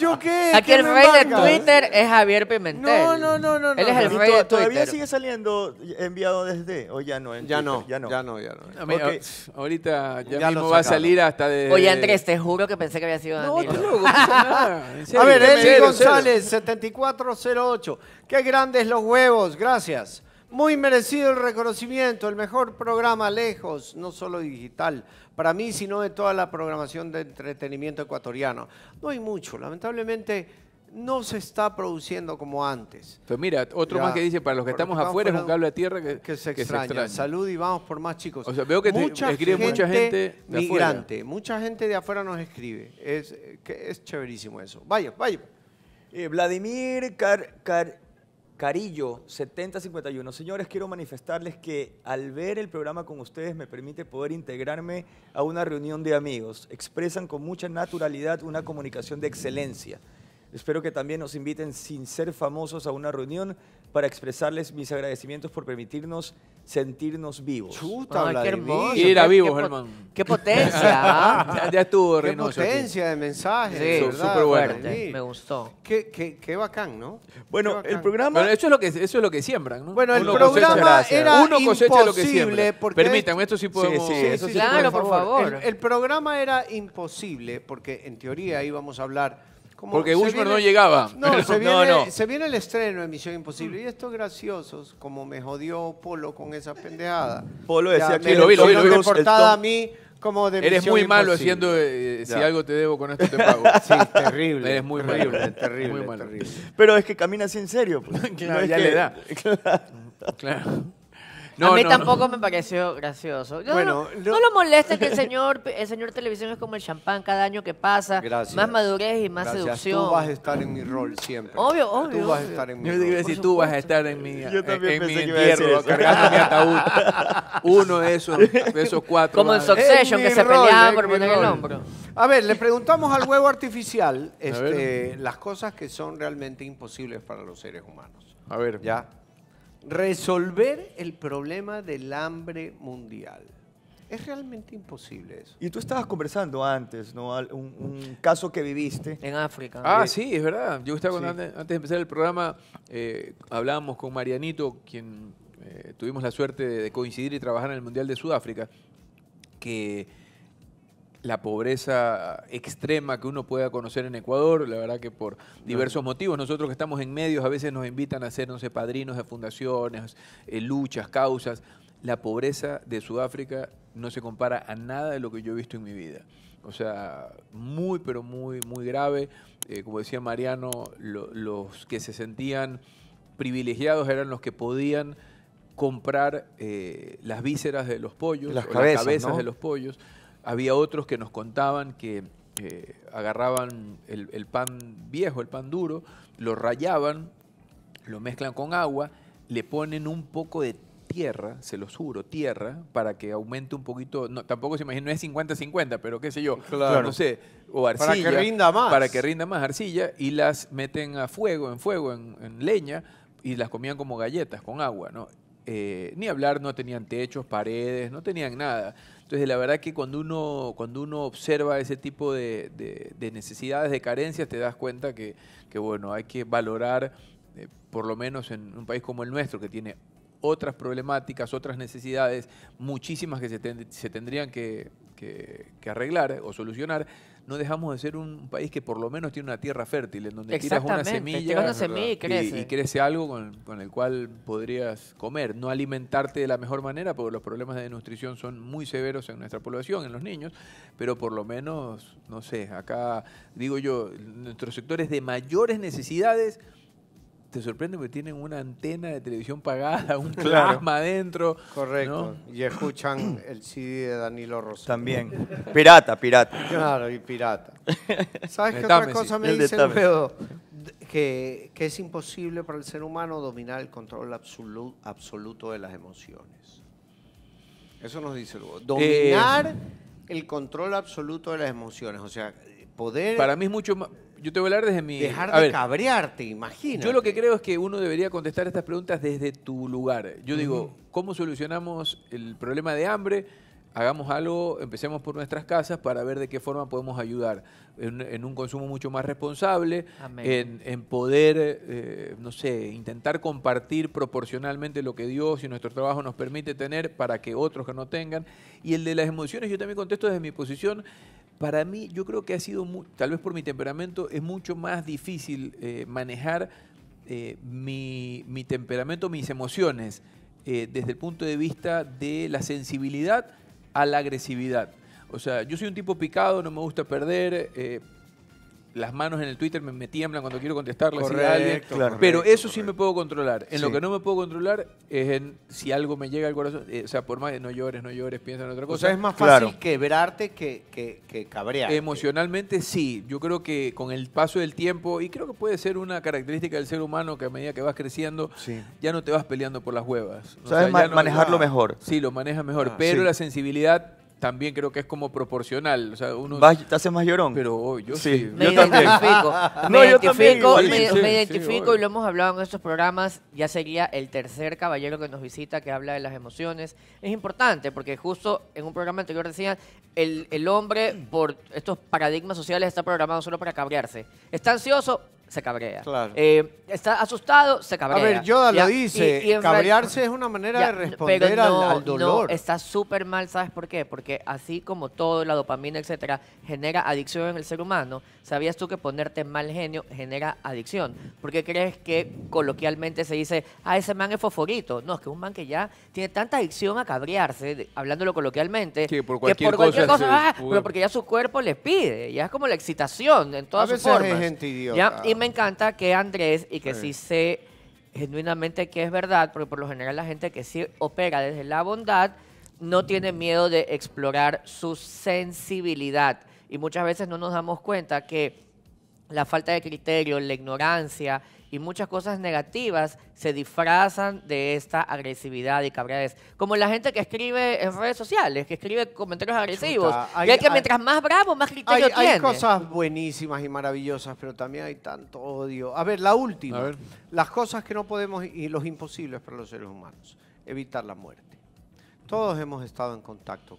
¿Yo qué? Aquí el rey de Twitter es Javier Pimentel. No, no, no, no. Él es el rey de Twitter. ¿Todavía sigue saliendo enviado desde o ya no? Ya no, ya no. Ya no, ya no. Ahorita ya mismo va a salir hasta de. Oye, Andrés, te juro que pensé que había sido A ver, Eli González, 7408. Qué grandes los huevos, gracias. Muy merecido el reconocimiento, el mejor programa lejos, no solo digital, para mí, sino de toda la programación de entretenimiento ecuatoriano. No hay mucho, lamentablemente no se está produciendo como antes. Pero mira, otro más que dice, para los que estamos afuera es un cable a tierra que, se, extraña. Salud y vamos por más chicos. O sea, veo que mucha escribe gente mucha gente de migrante, mucha gente de afuera nos escribe. Es, que es chéverísimo eso. Vaya, vaya. Eh, Vladimir Carillo, 7051. Señores, quiero manifestarles que al ver el programa con ustedes me permite poder integrarme a una reunión de amigos. Expresan con mucha naturalidad una comunicación de excelencia. Espero que también nos inviten sin ser famosos a una reunión para expresarles mis agradecimientos por permitirnos sentirnos vivos. Chuta, qué hermoso. Ir a vivos, hermano. Qué potencia. ¿ah? ya, ya, estuvo, Qué potencia de mensaje. Sí, súper bueno. me gustó. Qué, bacán, ¿no? Bueno, el programa... Bueno, eso, es lo que, eso es lo que siembran, ¿no? Bueno, el programa era Uno cosecha imposible lo que Permítanme, esto sí podemos... decir. claro, por favor. El, el programa era imposible porque en teoría íbamos a hablar porque Bushman no llegaba. No, se, viene, no, no. se viene el estreno de Misión Imposible. Y estos graciosos, como me jodió Polo con esa pendejada. Polo decía que lo vi, lo vi, lo portada a mí como de Eres muy malo haciendo, eh, eh, si algo te debo con esto te pago. sí, terrible. Eres muy terrible, malo. Terrible, muy malo. Pero es que caminas en serio. Pues. claro, ya le da. claro a mí tampoco me pareció gracioso. bueno, no, lo moleste que el señor, el señor televisión es como el champán cada año que pasa. Más madurez y más Gracias. seducción. Tú vas a estar en mi rol siempre. Obvio, obvio. Tú vas a estar en mi Yo digo, si tú vas a estar en mi, en mi entierro, cargando mi ataúd. Uno de esos, esos cuatro. Como el Succession, que se peleaban por poner el hombro. A ver, le preguntamos al huevo artificial este, las cosas que son realmente imposibles para los seres humanos. A ver. Ya resolver el problema del hambre mundial. Es realmente imposible eso. Y tú estabas conversando antes, ¿no? Un, caso que viviste. En África. Ah, eh, sí, es verdad. Yo estaba antes, de empezar el programa, eh, hablábamos con Marianito, quien eh, tuvimos la suerte de, de coincidir y trabajar en el Mundial de Sudáfrica, que la pobreza extrema que uno pueda conocer en Ecuador, la verdad que por diversos motivos, nosotros que estamos en medios a veces nos invitan a ser, no sé, padrinos de fundaciones, eh, luchas, causas, la pobreza de Sudáfrica no se compara a nada de lo que yo he visto en mi vida. O sea, muy, pero muy, muy grave. Eh, como decía Mariano, los que se sentían privilegiados eran los que podían comprar eh, las vísceras de los pollos, las cabezas, de los pollos. Había otros que nos contaban que eh, agarraban el, pan viejo, el pan duro, lo rayaban, lo mezclan con agua, le ponen un poco de tierra, se los juro, tierra, para que aumente un poquito, no, tampoco se imagina, no es 50-50, pero qué sé yo, claro. no sé, o arcilla. Para que rinda más. Para que rinda más arcilla y las meten a fuego, en fuego, en, leña, y las comían como galletas con agua, ¿no? Eh, ni hablar, no tenían techos, paredes, no tenían nada. Entonces, la verdad que cuando uno, cuando uno observa ese tipo de, necesidades, de carencias, te das cuenta que, bueno, hay que valorar, eh, por lo menos en un país como el nuestro, que tiene otras problemáticas, otras necesidades, muchísimas que se, se tendrían que arreglar o solucionar no dejamos de ser un país que por lo menos tiene una tierra fértil, en donde tiras una semilla, y, crece. algo con, con, el cual podrías comer. No alimentarte de la mejor manera, porque los problemas de nutrición son muy severos en nuestra población, en los niños, pero por lo menos, no sé, acá digo yo, nuestros sectores de mayores necesidades te sorprende porque tienen una antena de televisión pagada, un plasma adentro. Correcto. Y escuchan el CD de Danilo Rosario. También. Pirata, pirata. Claro, y pirata. ¿Sabes qué otra cosa me dicen, Que, que, es imposible para el ser humano dominar el control absoluto, de las emociones. Eso nos dice luego. Eh, dominar el control absoluto de las emociones. O sea, poder... Para mí es mucho más yo te voy a hablar desde mi... Dejar de cabrearte, imagínate. Yo lo que creo es que uno debería contestar estas preguntas desde tu lugar. Yo digo, ¿cómo solucionamos el problema de hambre? Hagamos algo, empecemos por nuestras casas para ver de qué forma podemos ayudar en, un consumo mucho más responsable, en, poder, eh, no sé, intentar compartir proporcionalmente lo que Dios y nuestro trabajo nos permite tener para que otros que no tengan. Y el de las emociones, yo también contesto desde mi posición para mí, yo creo que ha sido, tal vez por mi temperamento, es mucho más difícil eh, manejar eh, mi, temperamento, mis emociones, eh, desde el punto de vista de la sensibilidad a la agresividad. O sea, yo soy un tipo picado, no me gusta perder, las manos en el Twitter me, tiemblan cuando quiero contestarle a alguien. pero eso sí me puedo controlar. En lo que no me puedo controlar es en si algo me llega al corazón. Eh, o sea, por más que no llores, no llores, piensa en otra cosa. es más fácil quebrarte que, que, que cabrear. Emocionalmente sí. Yo creo que con el paso del tiempo, y creo que puede ser una característica del ser humano que a medida que vas creciendo, ya no te vas peleando por las huevas. Sabes manejarlo mejor. Sí, lo manejas mejor. Ah, pero la sensibilidad también creo que es como proporcional. O sea, uno... te hace más llorón. Pero oh, yo Sí. Yo también. identifico. me identifico, me, identifico y lo hemos hablado en estos programas. Ya sería el tercer caballero que nos visita que habla de las emociones. Es importante porque justo en un programa anterior decían el, el hombre por estos paradigmas sociales está programado solo para cabrearse. Está ansioso, se cabrea. Eh, está asustado, se cabrea. A ver, Yoda lo dice, cabrearse es una manera de responder al, dolor. está súper mal, ¿sabes por qué? Porque así como todo, la dopamina, etcétera, genera adicción en el ser humano, ¿sabías tú que ponerte mal genio genera adicción? ¿Por qué crees que coloquialmente se dice, ah, ese man es fosforito? No, es que un man que ya tiene tanta adicción a cabrearse, hablándolo coloquialmente, que por cualquier cosa, ah, pero porque ya su cuerpo le pide, ya es como la excitación en todas gente me encanta que Andrés y que sí, sé genuinamente que es verdad, porque por lo general la gente que sí opera desde la bondad no tiene miedo de explorar su sensibilidad. Y muchas veces no nos damos cuenta que la falta de criterio, la ignorancia y muchas cosas negativas se disfrazan de esta agresividad y cabreadez. Como la gente que escribe en redes sociales, que escribe comentarios agresivos. que mientras más bravo, más criterio tiene. Hay cosas buenísimas y maravillosas, pero también hay tanto odio. A ver, la última. Las cosas que no podemos y los imposibles para los seres humanos. Evitar la muerte. Todos hemos estado en contacto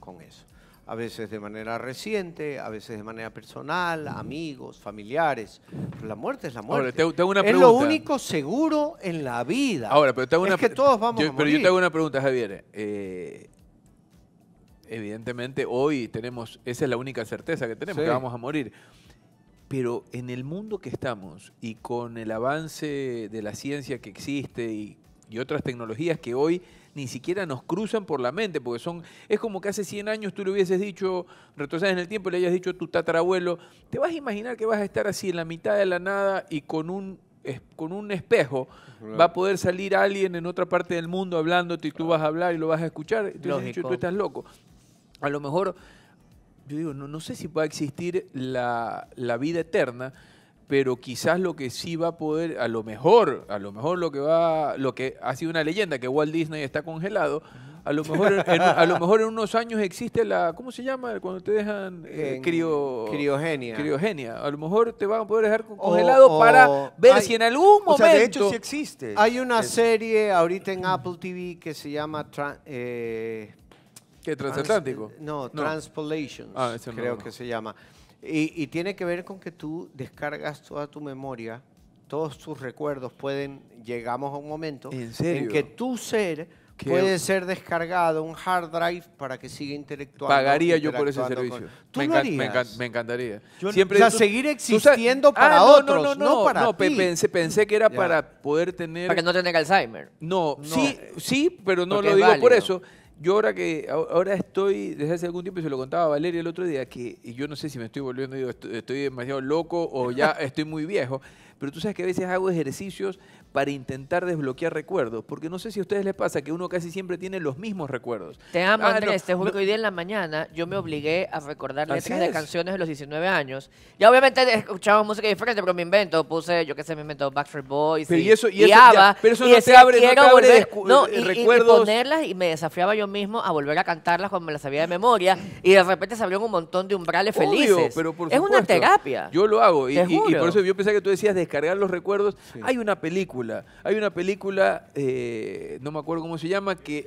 con eso a veces de manera reciente, a veces de manera personal, amigos, familiares. la muerte es la muerte. Es lo único seguro en la vida. Ahora, pero es que todos vamos a morir. Pero yo tengo una pregunta, Javier. Eh, evidentemente hoy tenemos, esa es la única certeza que tenemos, que vamos a morir. Pero en el mundo que estamos y con el avance de la ciencia que existe y, y otras tecnologías que hoy ni siquiera nos cruzan por la mente, porque son, es como que hace 100 años tú le hubieses dicho, retrocedes en el tiempo, y le hayas dicho a tu tatarabuelo, te vas a imaginar que vas a estar así en la mitad de la nada y con un con un espejo va a poder salir alguien en otra parte del mundo hablándote y tú vas a hablar y lo vas a escuchar. Tú, has dicho, tú estás loco. A lo mejor, yo digo, no, sé si va a existir la, la vida eterna, pero quizás lo que sí va a poder, a lo mejor, a lo mejor lo que va, lo que ha sido una leyenda, que Walt Disney está congelado, a lo mejor en, a lo mejor en unos años existe la, ¿cómo se llama? Cuando te dejan eh, criogenia. Criogenia. A lo mejor te van a poder dejar congelado para ver si en algún momento. de hecho sí existe. Hay una serie ahorita en Apple TV que se llama. eh, ¿Qué? Transatlántico. no, no, Transpolations. Ah, creo que se llama y, tiene que ver con que tú descargas toda tu memoria, todos tus recuerdos pueden, llegamos a un momento en, que tu ser puede ser descargado un hard drive para que siga intelectual. Pagaría yo por ese servicio. me, encantaría. Siempre, o sea, seguir existiendo ah, para otros, no, no, no, no Pensé, pensé, que era para poder tener... Para que no tenga Alzheimer. No, sí, sí, pero no lo digo por eso yo ahora que ahora estoy, desde hace algún tiempo, y se lo contaba a Valeria el otro día, que y yo no sé si me estoy volviendo, digo, estoy, estoy demasiado loco o ya estoy muy viejo, pero tú sabes que a veces hago ejercicios para intentar desbloquear recuerdos, porque no sé si a ustedes les pasa que uno casi siempre tiene los mismos recuerdos. Te amo, ah, Andrés, te hoy día en la mañana yo me mm. obligué a recordar letras de canciones de los 19 años. Ya obviamente escuchaba música diferente, pero me invento, puse, yo qué sé, me invento Backstreet Boys y, eso, y, eso y no, abre, no no y, Y, y me desafiaba yo mismo a volver a cantarlas cuando me las sabía de memoria y de repente se abrieron un montón de umbrales felices. es una terapia. Yo lo hago y, por eso yo pensé que tú decías descargar los recuerdos. Hay una película hay una película, eh, no me acuerdo cómo se llama, que...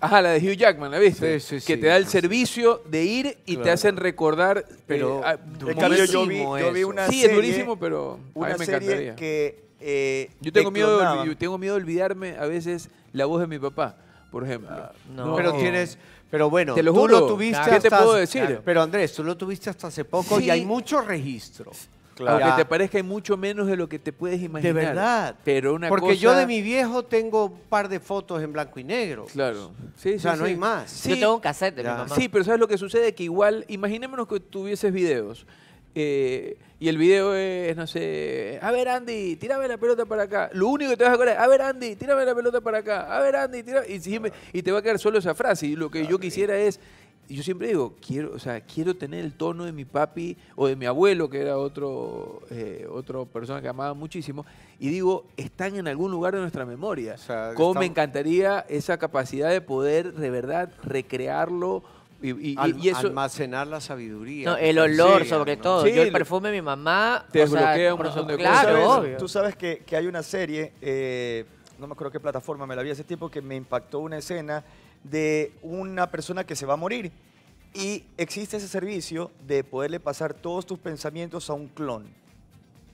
Ajá, la de Hugh Jackman, ¿la viste? que te da el servicio de ir y te hacen recordar. Pero eh, ah, yo, vi, yo vi, sí, es durísimo, pero me encantaría. que eh, yo tengo miedo, tengo miedo de olvidarme a veces la voz de mi papá, por ejemplo. Ah, no. Pero tienes... Pero bueno, tú lo tuviste hasta, ¿qué te puedo decir? pero Andrés, tú lo tuviste hasta hace poco y hay mucho registro. Claro. Aunque te parezca mucho menos de lo que te puedes imaginar. De verdad. Pero una Porque yo de mi viejo tengo un par de fotos en blanco y negro. Claro. Sí, o sea, no hay más. Yo tengo un cassette de mi mamá. Sí, pero ¿sabes lo que sucede? Que igual, imaginémonos que tuvieses videos. Eh, y el video es, no sé, a ver Andy, tírame la pelota para acá. Lo único que te vas a acordar es, a ver Andy, tírame la pelota para acá. A ver Andy, tírame. Y, y, te va a quedar solo esa frase. Y lo que yo quisiera es y yo siempre digo, quiero, o sea, quiero tener el tono de mi papi o de mi abuelo, que era otro, eh, otra persona que amaba muchísimo. Y digo, están en algún lugar de nuestra memoria. O me encantaría esa capacidad de poder de verdad recrearlo. Y, almacenar la sabiduría. el olor, sobre todo. el perfume de mi mamá. Te desbloquea un montón de cosas. Tú sabes que, hay una serie, eh, no me acuerdo qué plataforma, me la vi hace tiempo, que me impactó una escena de una persona que se va a morir. Y existe ese servicio de poderle pasar todos tus pensamientos a un clon.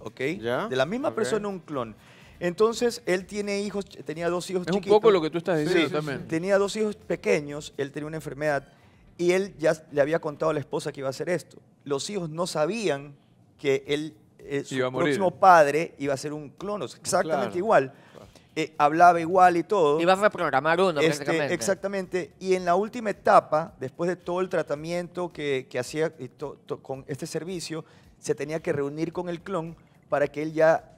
¿Ok? De la misma persona un clon. Entonces, él tiene hijos, tenía dos hijos chiquitos. Es un poco lo que tú estás diciendo Tenía dos hijos pequeños, él tenía una enfermedad y él ya le había contado a la esposa que iba a hacer esto. Los hijos no sabían que él, eh, su próximo padre iba a ser un clon, exactamente igual. Eh, hablaba igual y todo. Iba a reprogramar uno, este, prácticamente. Exactamente. Y en la última etapa, después de todo el tratamiento que, hacía con este servicio, se tenía que reunir con el clon para que él ya,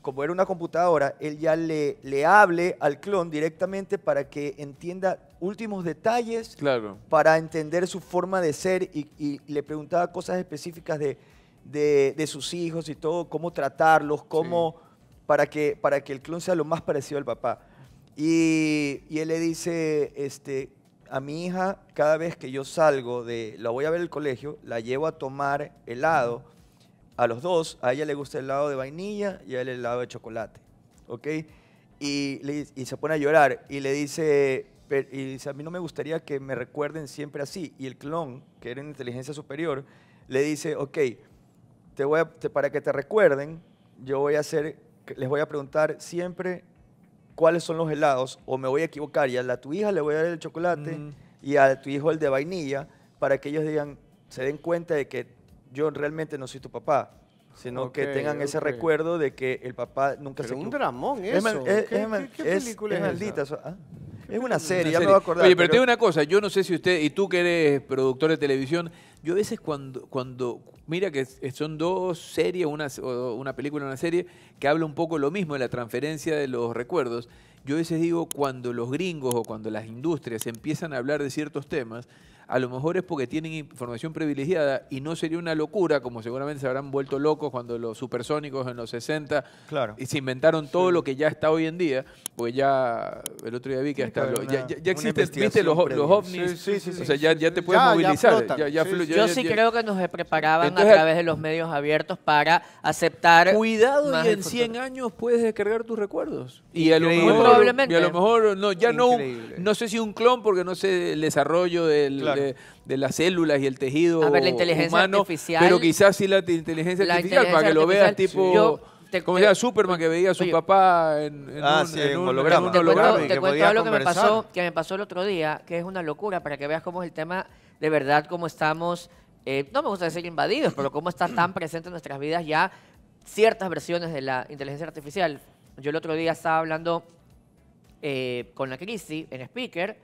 como era una computadora, él ya le, le hable al clon directamente para que entienda últimos detalles, claro. para entender su forma de ser y, le preguntaba cosas específicas de, sus hijos y todo, cómo tratarlos, cómo para que, para que el clon sea lo más parecido al papá. Y, él le dice, este, a mi hija, cada vez que yo salgo de, la voy a ver al colegio, la llevo a tomar helado, a los dos, a ella le gusta el helado de vainilla y a él el helado de chocolate, ¿ok? Y, se pone a llorar y le dice, y dice, a mí no me gustaría que me recuerden siempre así. Y el clon, que era en inteligencia superior, le dice, ok, te voy para que te recuerden, yo voy a hacer les voy a preguntar siempre cuáles son los helados, o me voy a equivocar, y a la, tu hija le voy a dar el chocolate mm. y a tu hijo el de vainilla, para que ellos digan, se den cuenta de que yo realmente no soy tu papá, sino que tengan ese recuerdo de que el papá nunca se un dramón eso. Es, ¿Qué, película es, maldita. Ah, es una serie, ya me voy a acordar. Oye, pero, pero... te digo una cosa, yo no sé si usted, y tú que eres productor de televisión, yo a veces cuando, cuando mira que son dos series, una, una película, una serie, que habla un poco lo mismo de la transferencia de los recuerdos, yo a veces digo cuando los gringos o cuando las industrias empiezan a hablar de ciertos temas, a lo mejor es porque tienen información privilegiada y no sería una locura, como seguramente se habrán vuelto locos cuando los supersónicos en los 60 y se inventaron todo lo que ya está hoy en día, porque ya el otro día vi que ya, existen, viste, los, ovnis, o sea, ya, te puedes movilizar. Yo sí creo que nos preparaban a través de los medios abiertos para aceptar. Cuidado y en 100 años puedes descargar tus recuerdos. Y a, lo mejor, no, ya no, no sé si un clon, porque no sé el desarrollo del de, las células y el tejido a ver, la inteligencia artificial, pero quizás sí la inteligencia artificial, para que lo veas tipo... como era eh, Superman que veía a su papá en, en ah, un, sí, Te cuento, algo que me, pasó, que me pasó el otro día, que es una locura, para que veas cómo es el tema de verdad, cómo estamos, eh, no me gusta decir invadidos, pero cómo está tan presente en nuestras vidas ya ciertas versiones de la inteligencia artificial. Yo el otro día estaba hablando eh, con la crisis en Speaker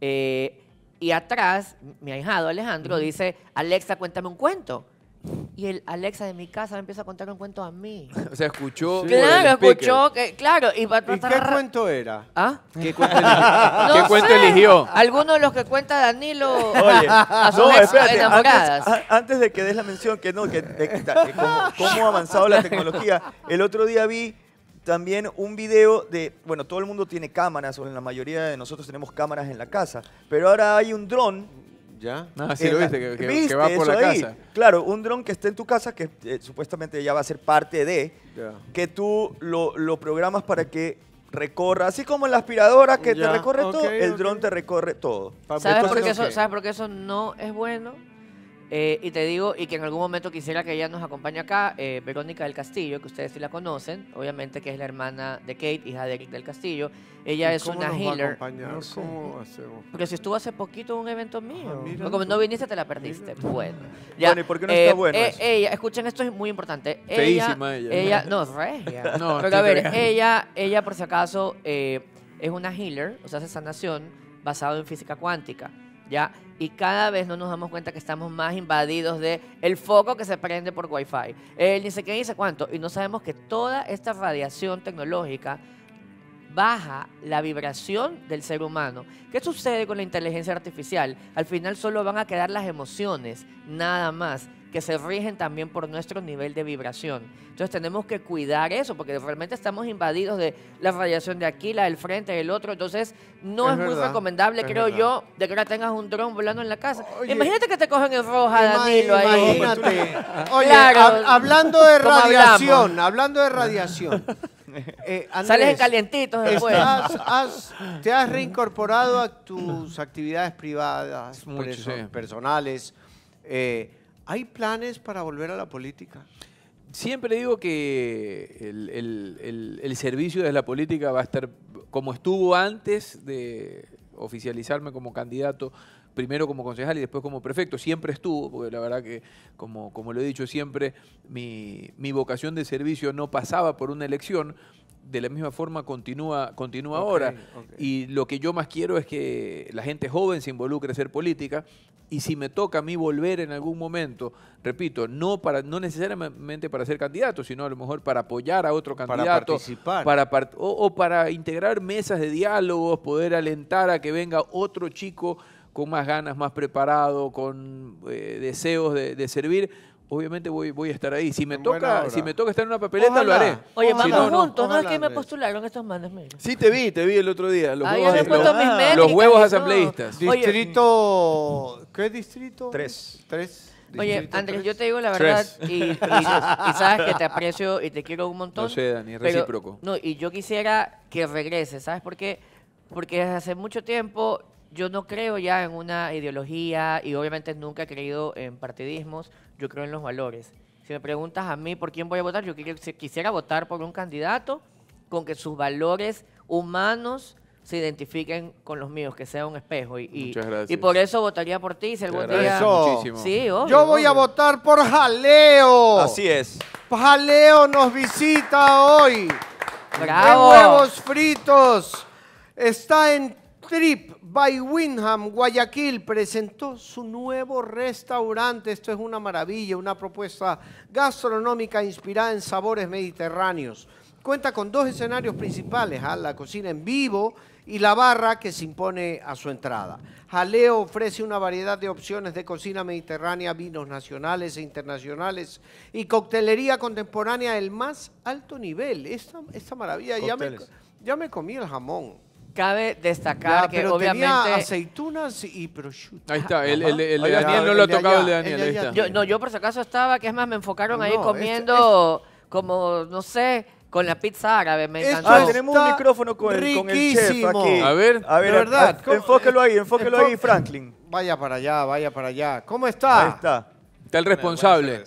eh, y atrás, mi ahijado Alejandro dice, Alexa, cuéntame un cuento. Y el Alexa de mi casa me empieza a contar un cuento a mí. O sea, escuchó. claro, escuchó. claro. ¿Y, qué cuento era? ¿Ah? ¿Qué cuento, eligió? Algunos de los que cuenta Danilo Oye, a no, Antes, de que des la mención, que no, que, cómo ha avanzado la tecnología. El otro día vi también un video de, bueno, todo el mundo tiene cámaras, o en la mayoría de nosotros tenemos cámaras en la casa, pero ahora hay un dron. ¿Ya? Así ah, lo viste, que, va por la casa. Claro, un dron que está en tu casa, que eh, supuestamente ya va a ser parte de, que tú lo, programas para que recorra, así como la aspiradora que te recorre todo, el dron te recorre todo. ¿Sabes, pues eso, ¿Sabes por qué eso no es bueno? Eh, y te digo, y que en algún momento quisiera que ella nos acompañe acá, eh, Verónica del Castillo, que ustedes sí la conocen, obviamente que es la hermana de Kate, hija de Eric del Castillo. Ella es una nos healer. a ¿Cómo hacemos? Porque si estuvo hace poquito en un evento mío. como ah, no viniste, te la perdiste. Bueno. Bueno, ¿y por qué no está eh, buena? ella, escuchen, esto es muy importante. ella. Ella, no, regia. no, Pero a ver, ella, ella por si acaso es una healer, o sea, hace sanación basado en física cuántica. ¿ya? Y cada vez no nos damos cuenta que estamos más invadidos de el foco que se prende por Wi-Fi. Él ni qué dice cuánto. Y no sabemos que toda esta radiación tecnológica baja la vibración del ser humano. ¿Qué sucede con la inteligencia artificial? Al final solo van a quedar las emociones, nada más que se rigen también por nuestro nivel de vibración. Entonces tenemos que cuidar eso, porque realmente estamos invadidos de la radiación de aquí, la del frente, del otro. Entonces no es, muy recomendable, creo yo, de que ahora tengas un dron volando en la casa. Imagínate que te cogen en roja, Danilo. Imagínate. Oye, hablando de radiación, hablando de radiación. Eh, Sales en calientitos después. te has reincorporado a tus actividades privadas, personales. Eh, ¿Hay planes para volver a la política? Siempre digo que el, servicio de la política va a estar como estuvo antes de oficializarme como candidato, primero como concejal y después como prefecto. Siempre estuvo, porque la verdad que, como, como lo he dicho siempre, mi, mi vocación de servicio no pasaba por una elección, de la misma forma continúa, continúa ahora. Y lo que yo más quiero es que la gente joven se involucre a hacer política. Y si me toca a mí volver en algún momento, repito, no, para, no necesariamente para ser candidato, sino a lo mejor para apoyar a otro candidato. Para participar. Para o, para integrar mesas de diálogos, poder alentar a que venga otro chico con más ganas, más preparado, con eh, deseos de, servir, obviamente voy, voy a estar ahí. Si me, toca, si me toca estar en una papeleta, lo haré. Oye, vamos Si no, no. juntos, no, es que me postularon estos manes. mira. Sí, te vi, te vi el otro día. Los huevos, los- huevos asambleístas. Distrito. ¿Qué distrito? Tres. Oye, Andrés, yo te digo la verdad y, sabes que te aprecio y te quiero un montón. No sé, Dani, recíproco. no, y yo quisiera que regrese, ¿sabes por qué? Porque desde hace mucho tiempo yo no creo ya en una ideología y obviamente nunca he creído en partidismos, yo creo en los valores. Si me preguntas a mí por quién voy a votar, yo quisiera votar por un candidato con que sus valores humanos se identifiquen con los míos, que sea un espejo. Y, y, y por eso votaría por ti si Yo voy a votar por Jaleo. Así es. Jaleo nos visita hoy. Bravo. De huevos fritos. Está en Trip by Wyndham, Guayaquil, presentó su nuevo restaurante. Esto es una maravilla, una propuesta gastronómica inspirada en sabores mediterráneos. Cuenta con dos escenarios principales, ¿ah? la cocina en vivo y la barra que se impone a su entrada. Jaleo ofrece una variedad de opciones de cocina mediterránea, vinos nacionales e internacionales y coctelería contemporánea del más alto nivel. Esta, maravilla, ya me comí el jamón. Cabe destacar que obviamente... aceitunas y prosciutto. Ahí está, el, de Daniel no lo ha tocado el de Daniel, no, yo por si acaso estaba, que es más, me enfocaron ahí comiendo como, no sé, con la pizza árabe. Me encantó. Ah, tenemos un micrófono con el, con chef aquí. A ver. a ver, verdad, enfóquelo ahí, enfóquelo ahí, Franklin. Vaya para allá, vaya para allá. ¿Cómo está? Ahí está. Está el responsable.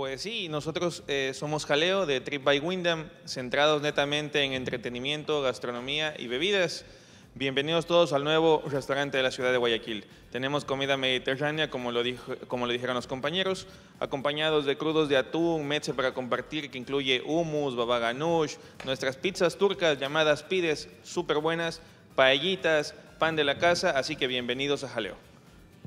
Pues sí, nosotros eh, somos Jaleo de Trip by Wyndham, centrados netamente en entretenimiento, gastronomía y bebidas. Bienvenidos todos al nuevo restaurante de la ciudad de Guayaquil. Tenemos comida mediterránea, como lo, dijo, como lo dijeron los compañeros, acompañados de crudos de atún, meche para compartir, que incluye hummus, baba ganoush, nuestras pizzas turcas llamadas pides, súper buenas, paellitas, pan de la casa, así que bienvenidos a Jaleo.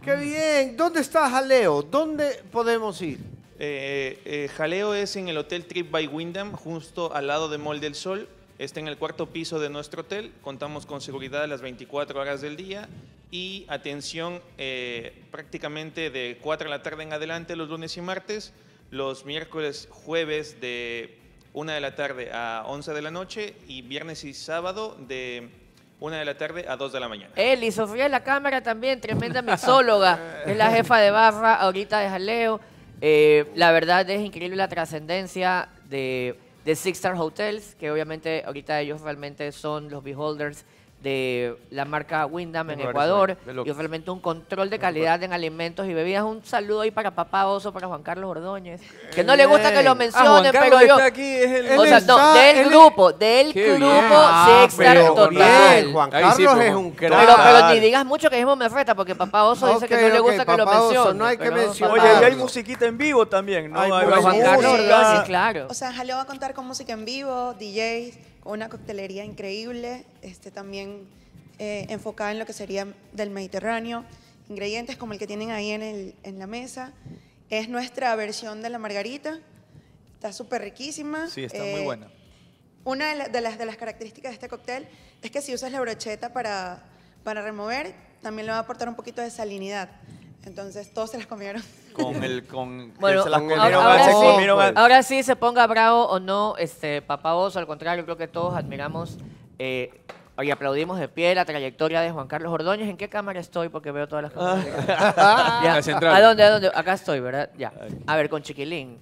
¡Qué bien! ¿Dónde está Jaleo? ¿Dónde podemos ir? Eh, eh, eh, jaleo es en el Hotel Trip by Wyndham, justo al lado de Mall del Sol. Está en el cuarto piso de nuestro hotel. Contamos con seguridad a las 24 horas del día y atención prácticamente de 4 de la tarde en adelante los lunes y martes, los miércoles, jueves de 1 de la tarde a 11 de la noche y viernes y sábado de 1 de la tarde a 2 de la mañana. Eli, Sofía en la cámara también, tremenda mixóloga, es la jefa de barra ahorita de jaleo eh, la verdad es increíble la trascendencia de, de Six Star Hotels, que obviamente ahorita ellos realmente son los beholders de la marca Windham en Ecuador y realmente un control de calidad en alimentos y bebidas. Un saludo ahí para papá Oso, para Juan Carlos Ordóñez, que no le eh, gusta que lo ah, mencione pero yo... aquí, es el, o sea, no, del grupo, del grupo ah, Sextar total. Juan Carlos es un crack. Pero, ni digas mucho que es me afecta, porque papá Oso dice que no le gusta que lo mencione. no hay que mencionar. Oye, y hay musiquita en vivo también, ¿no? Hay, Juan Carlos Ordóñez, claro. O sea, Jaleo va a contar con música en vivo, DJs una coctelería increíble, este, también eh, enfocada en lo que sería del Mediterráneo, ingredientes como el que tienen ahí en, el, en la mesa. Es nuestra versión de la margarita, está súper riquísima. Sí, está muy eh, buena. Una de, de, las, de las características de este cóctel es que si usas la brocheta para, para remover, también le va a aportar un poquito de salinidad. Entonces todos se las comieron. con el bueno, ahora, sí, se ponga bravo o no este papá oso al contrario creo que todos admiramos eh, y aplaudimos de pie la trayectoria de Juan Carlos Ordóñez. ¿En qué cámara estoy? Porque veo todas las cámaras. ¿A dónde? ¿A dónde? Acá estoy, ¿verdad? Ya. A ver, con Chiquilín.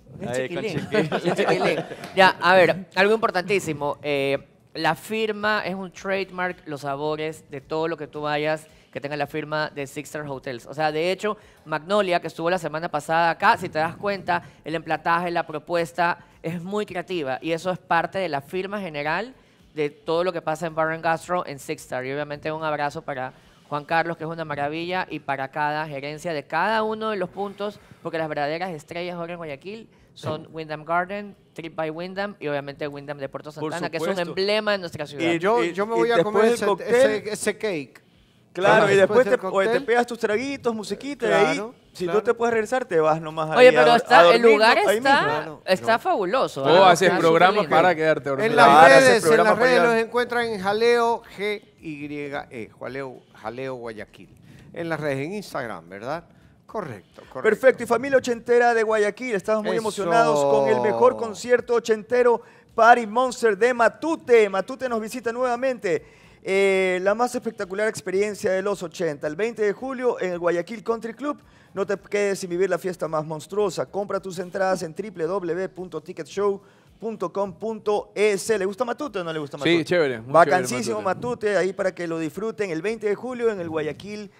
Ya, a ver, algo importantísimo. Eh, la firma es un trademark, los sabores de todo lo que tú vayas que tenga la firma de Six Star Hotels. O sea, de hecho, Magnolia, que estuvo la semana pasada acá, si te das cuenta, el emplataje, la propuesta es muy creativa y eso es parte de la firma general de todo lo que pasa en baron Gastro en Six Star. Y obviamente un abrazo para Juan Carlos, que es una maravilla, y para cada gerencia de cada uno de los puntos, porque las verdaderas estrellas ahora en Guayaquil son Wyndham Garden, Trip by Windham, y obviamente Windham de Puerto Santana, que es un emblema en nuestra ciudad. Y yo, me voy a comer ese, ese cake. Claro, y después, te, te, pegas tus traguitos, musiquita, y ahí, si no te puedes regresar, te vas nomás a Oye, pero está, el lugar está, fabuloso. Todo haces programas para quedarte dormido. En las redes, en las redes los encuentran en Jaleo G-Y-E, Jaleo, Jaleo Guayaquil. En las redes, en Instagram, ¿verdad? Correcto, correcto. Perfecto, y familia ochentera de Guayaquil, estamos muy emocionados con el mejor concierto ochentero Party Monster de Matute. Matute nos visita nuevamente eh, la más espectacular experiencia de los 80. El 20 de julio en el Guayaquil Country Club. No te quedes sin vivir la fiesta más monstruosa. Compra tus entradas en www.ticketshow.com.es. ¿Le gusta Matute o no le gusta Matute? Sí, chévere. Bacancísimo Matute. Matute, ahí para que lo disfruten. El 20 de julio en el Guayaquil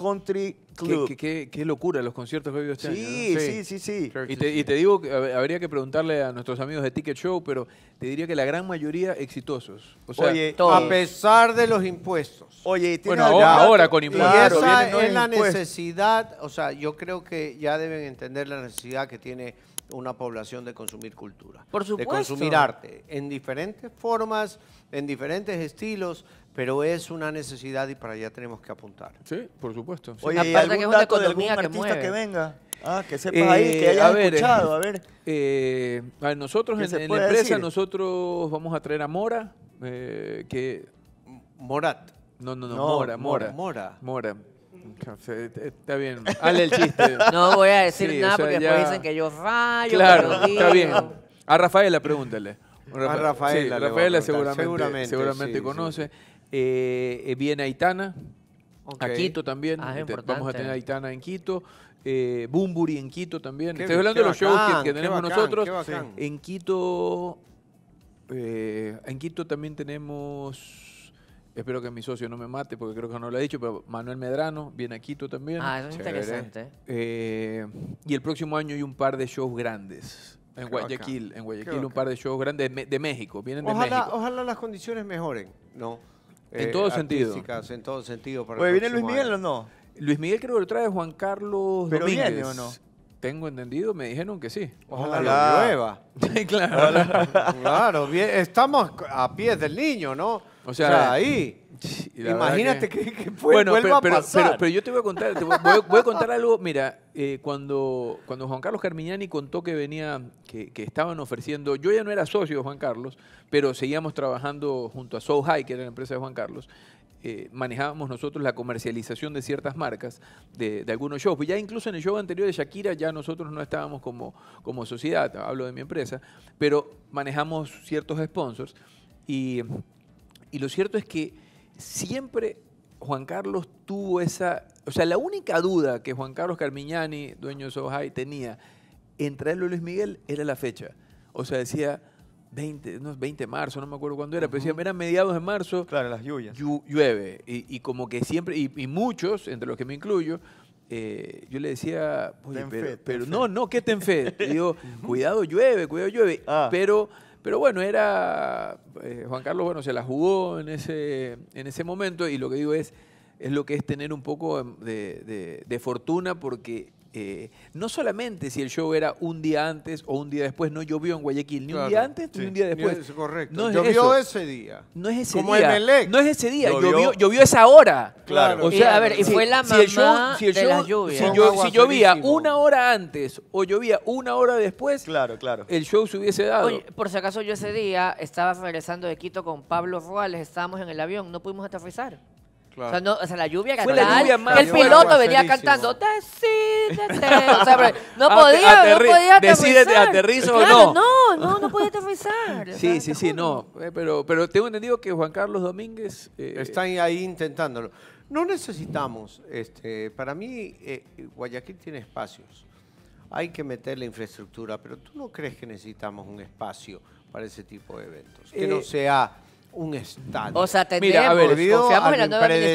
Country Club. Qué, locura los conciertos que he este sí, Sí, sí, sí, y, te, digo, que habría que preguntarle a nuestros amigos de Ticket Show, pero te diría que la gran mayoría exitosos. O sea, a pesar de los impuestos. Oye, bueno, ahora, ahora, con impuestos. Y esa es la necesidad, o sea, yo creo que ya deben entender la necesidad que tiene una población de consumir cultura. Por supuesto. De consumir arte en diferentes formas, en diferentes estilos pero es una necesidad y para allá tenemos que apuntar. Sí, por supuesto. Oye, que es dato artista que, venga? Ah, que sepa ahí, eh, que haya escuchado, a ver. Eh, eh, nosotros en, la empresa, nosotros vamos a traer a Mora, que... Morat. No, no, no, Mora, Mora. Mora. Mora. Está bien, hale el chiste. No voy a decir nada porque después dicen que yo rayo. Claro, está bien. A Rafaela pregúntale. A Rafaela, Rafaela seguramente, seguramente conoce. Eh, eh, viene Aitana, a Quito también. Ah, este, vamos a tener Aitana en Quito. Eh, Bumburi en Quito también. Estoy hablando de los shows que, tenemos nosotros. En Quito, eh, en Quito también tenemos, espero que mi socio no me mate porque creo que no lo ha dicho, pero Manuel Medrano viene a Quito también. Ah, es interesante. Eh, y el próximo año hay un par de shows grandes. En Guayaquil, en Guayaquil un par de shows grandes de, México, vienen de México. Ojalá las condiciones mejoren, ¿no? Eh, en todo sentido. En ¿Viene Luis Miguel o no? Luis Miguel creo que lo trae Juan Carlos Pero Domínguez. o no? Tengo entendido, me dijeron que sí. Ojalá, llueva. claro. claro, estamos a pies del niño, ¿no? o sea ahí. Imagínate que, que, bueno, pero, a Pero, pero, yo te voy a contar, voy, a contar algo. Mira, eh, cuando, cuando Juan Carlos Carmiñani contó que venía, que, que, estaban ofreciendo, yo ya no era socio de Juan Carlos, pero seguíamos trabajando junto a So High, que era la empresa de Juan Carlos. Eh, manejábamos nosotros la comercialización de ciertas marcas de, de, algunos shows. Ya incluso en el show anterior de Shakira ya nosotros no estábamos como, como sociedad, hablo de mi empresa, pero manejamos ciertos sponsors y, y lo cierto es que siempre Juan Carlos tuvo esa, o sea, la única duda que Juan Carlos Carmiñani, dueño de Sohai, tenía entre él y Luis Miguel era la fecha. O sea, decía 20, no, 20 de marzo, no me acuerdo cuándo era, pero decía, era mediados de marzo. Claro, las lluvias. llueve. Y, como que siempre, y, muchos, entre los que me incluyo, eh, yo le decía, ten pero, no, no, que ten fe. digo, cuidado llueve, cuidado llueve. Ah. Pero pero bueno, era. Eh, Juan Carlos, bueno, se la jugó en ese, en ese momento y lo que digo es, es lo que es tener un poco de fortuna porque eh, no solamente si el show era un día antes o un día después, no llovió en Guayaquil, ni un día antes ni un día después. Es correcto. No llovió ese día. No es ese Como día. Melec No es ese día, llovió, esa hora. Claro. O sea, a ver, y fue la mamá de Si, llovía una hora antes o llovía una hora después, claro, claro. el show se hubiese dado. por si acaso yo ese día estaba regresando de Quito con Pablo Ruales, estábamos en el avión, no pudimos aterrizar. O, sea, no, o sea, la lluvia Fue el piloto venía cantando, decídete. O no podía, no podía aterrizar. decídete, aterrizo o no. no, no, no podía aterrizar. Sí, sí, sí, no. Eh, pero, pero tengo entendido que Juan Carlos Domínguez. Eh, está ahí intentándolo. No necesitamos, este, para mí eh, Guayaquil tiene espacios. Hay que meter la infraestructura, pero ¿tú no crees que necesitamos un espacio para ese tipo de eventos? Que no sea un estado. O sea, Mira, a ver, que,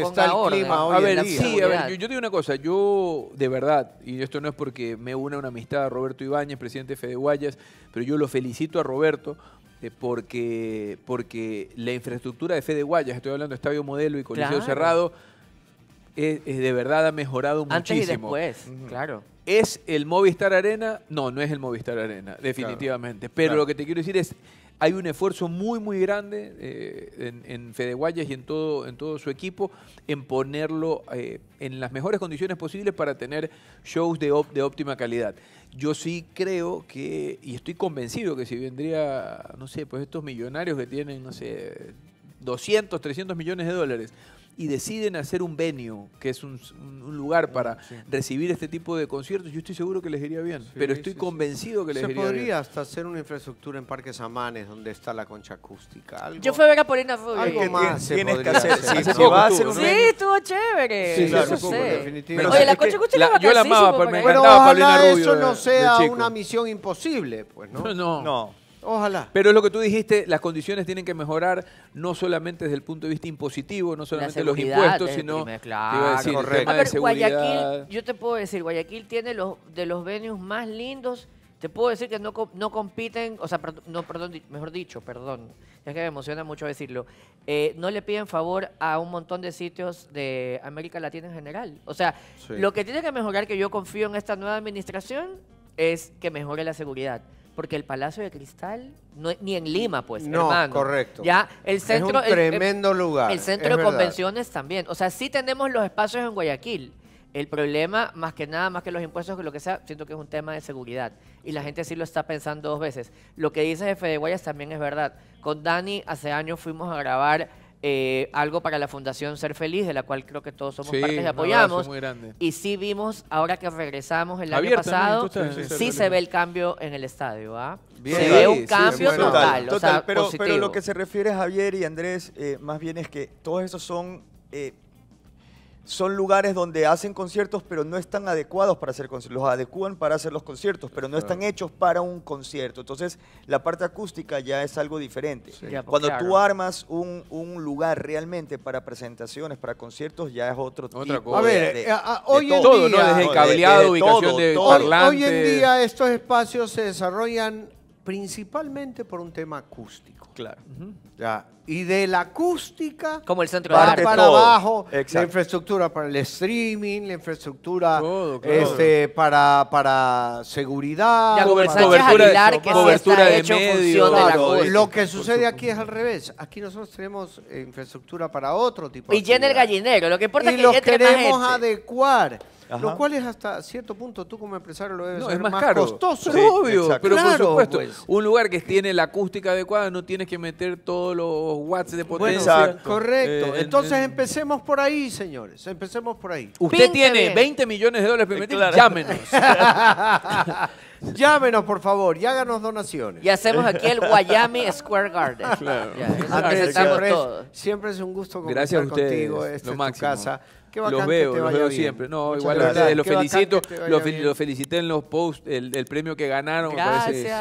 está el clima hoy Sí, a ver, yo, yo, digo una cosa, yo de verdad, y esto no es porque me una una amistad a Roberto Ibáñez, presidente de Fede Guayas, pero yo lo felicito a Roberto eh, porque, porque la infraestructura de Fede Guayas, estoy hablando de Estadio Modelo y Coliseo Cerrado, es, de verdad ha mejorado muchísimo. Antes claro. ¿Es el Movistar Arena? No, no es el Movistar Arena, definitivamente. Pero lo que te quiero decir es, hay un esfuerzo muy, muy grande eh, en, en Fede y en todo, en todo su equipo en ponerlo eh, en las mejores condiciones posibles para tener shows de, de óptima calidad. Yo sí creo que, y estoy convencido que si vendría, no sé, pues estos millonarios que tienen, no sé, 200, 300 millones de dólares y deciden hacer un venio que es un, lugar ah, para recibir este tipo de conciertos, yo estoy seguro que les iría bien, pero estoy convencido que les iría bien. Se podría hasta hacer una infraestructura en Parques Amanes, donde está la concha acústica. ¿Algo? Yo fui a ver a Paulina Rubio. Algo más se tienes hacer. Sí, estuvo chévere. Sí, claro, eso sé. Oye, la concha acústica Yo la amaba, me encantaba Paulina Rubio. eso no sea una misión imposible, pues, ¿no? No. no. Ojalá. Pero es lo que tú dijiste, las condiciones tienen que mejorar no solamente desde el punto de vista impositivo, no solamente los impuestos, sino Guayaquil, yo te puedo decir, Guayaquil tiene los de los venues más lindos. Te puedo decir que no, compiten, o sea, no, perdón, mejor dicho, perdón, es que me emociona mucho decirlo, eh, no le piden favor a un montón de sitios de América Latina en general. O sea, lo que tiene que mejorar, que yo confío en esta nueva administración, es que mejore la seguridad porque el Palacio de Cristal, no, ni en Lima, pues, no, hermano. correcto. Ya, el centro... Es un tremendo lugar. El centro de convenciones también. O sea, sí tenemos los espacios en Guayaquil. El problema, más que nada, más que los impuestos, que lo que sea, siento que es un tema de seguridad. Y la gente sí lo está pensando dos veces. Lo que dice Jefe de Guayas también es verdad. Con Dani, hace años fuimos a grabar eh, algo para la Fundación Ser Feliz, de la cual creo que todos somos parte y apoyamos. Y sí vimos, ahora que regresamos el año pasado, sí, se ve el cambio en el estadio. ¿ah? Se ve un cambio total. pero, lo que se refiere Javier y Andrés, eh, más bien es que todos esos son eh, son lugares donde hacen conciertos, pero no están adecuados para hacer conciertos. Los adecúan para hacer los conciertos, pero no están hechos para un concierto. Entonces, la parte acústica ya es algo diferente. Pues, Cuando tú armas un, lugar realmente para presentaciones, para conciertos, ya es otro Otra A ver, eh, hoy todo, ¿no? Desde eh, cableado, eh, ubicación de Parlante. Hoy en día estos espacios se desarrollan principalmente por un tema acústico. Claro. ya. Y de la acústica. Como el centro va de para abajo, Exacto. la infraestructura para el streaming, la infraestructura este, para, para seguridad. La cobertura, que cobertura de hecho medio, de la Lo que sucede aquí es al revés. Aquí nosotros tenemos eh, infraestructura para otro tipo de. Y llena el gallinero. Lo que importa y es que los queremos adecuar lo cual es hasta cierto punto tú como empresario lo debes no, es más, costoso. obvio, pero por supuesto, pues. un lugar que tiene la acústica adecuada no tienes que meter todos los watts de potencia. correcto. Eh, Entonces empecemos por ahí, señores. Empecemos por ahí. Usted tiene 20 millones de dólares eh, permitidos, llámenos. Llámenos, por favor, y háganos donaciones. Y hacemos aquí el Wyami Square Garden. Ya, siempre, es, siempre, es, un gusto conversar contigo. lo casa los veo, los veo siempre. No, igual eh, los felicito. Los, felicité en los posts, el, premio que ganaron.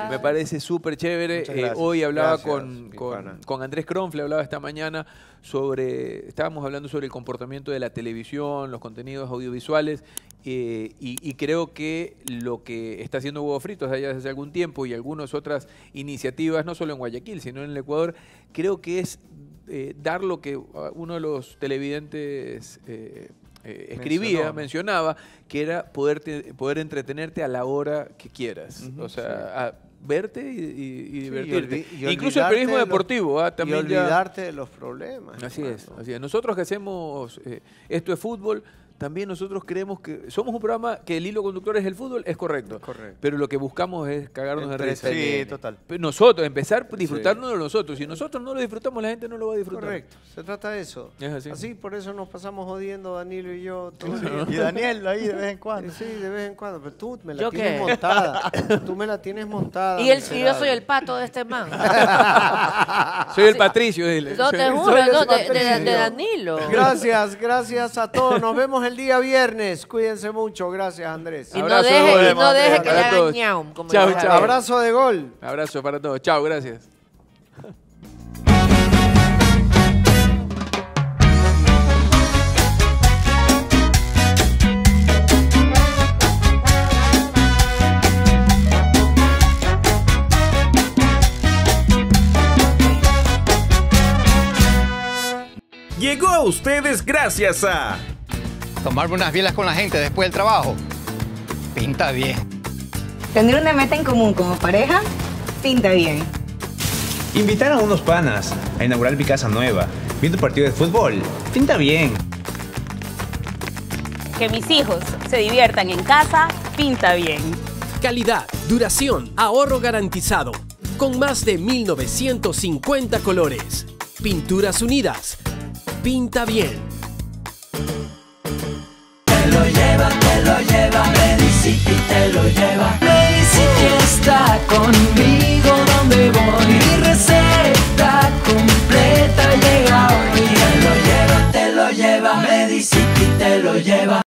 Me parece súper chévere. Eh, hoy hablaba con, con, con, Andrés Cronfle, hablaba esta mañana sobre, estábamos hablando sobre el comportamiento de la televisión, los contenidos audiovisuales, eh, y, creo que lo que está haciendo Hugo Fritos allá desde hace algún tiempo y algunas otras iniciativas, no solo en Guayaquil, sino en el Ecuador, creo que es eh, dar lo que ah, uno de los televidentes eh, eh, escribía, mencionaba, que era poder, poder entretenerte a la hora que quieras. o sea, verte y, divertirte. E incluso el periodismo deportivo. Ah, también y olvidarte de los problemas. Así es, así Nosotros que hacemos esto es fútbol, también nosotros creemos que somos un programa que el hilo conductor es el fútbol, es correcto. Pero lo que buscamos es cagarnos de risa. Sí, total. Nosotros, empezar a disfrutarnos de nosotros. Si nosotros no lo disfrutamos, la gente no lo va a disfrutar. Correcto, se trata de eso. ¿Es así? por eso nos pasamos jodiendo Danilo y yo. Y Daniel ahí de vez en cuando. Sí, de vez en cuando. Pero tú me la tienes montada. tú me la tienes montada. Y, el, yo soy el pato de este man. soy el Patricio, dile. no te juro, de, Danilo. Gracias, gracias a todos. Nos vemos en día viernes. Cuídense mucho. Gracias, Andrés. Y Abrazo que Abrazo de gol. Abrazo para todos. Chao, gracias. llegó a ustedes gracias a tomarme unas bielas con la gente después del trabajo, pinta bien. Tener una meta en común como pareja, pinta bien. Invitar a unos panas a inaugurar mi casa nueva, viendo un partido de fútbol, pinta bien. Que mis hijos se diviertan en casa, pinta bien. Calidad, duración, ahorro garantizado. Con más de 1950 colores. Pinturas Unidas. Pinta bien. lo lleva, te lo lleva. está conmigo donde voy. Mi receta completa llega lo lleva, te lo lleva, te lo lleva.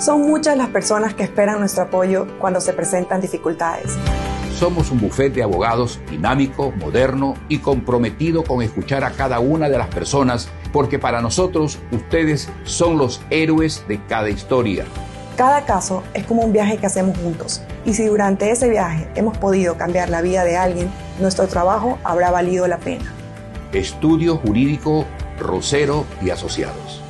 Son muchas las personas que esperan nuestro apoyo cuando se presentan dificultades. Somos un bufete de abogados dinámico, moderno y comprometido con escuchar a cada una de las personas, porque para nosotros ustedes son los héroes de cada historia. Cada caso es como un viaje que hacemos juntos y si durante ese viaje hemos podido cambiar la vida de alguien, nuestro trabajo habrá valido la pena. Estudio Jurídico Rosero y Asociados.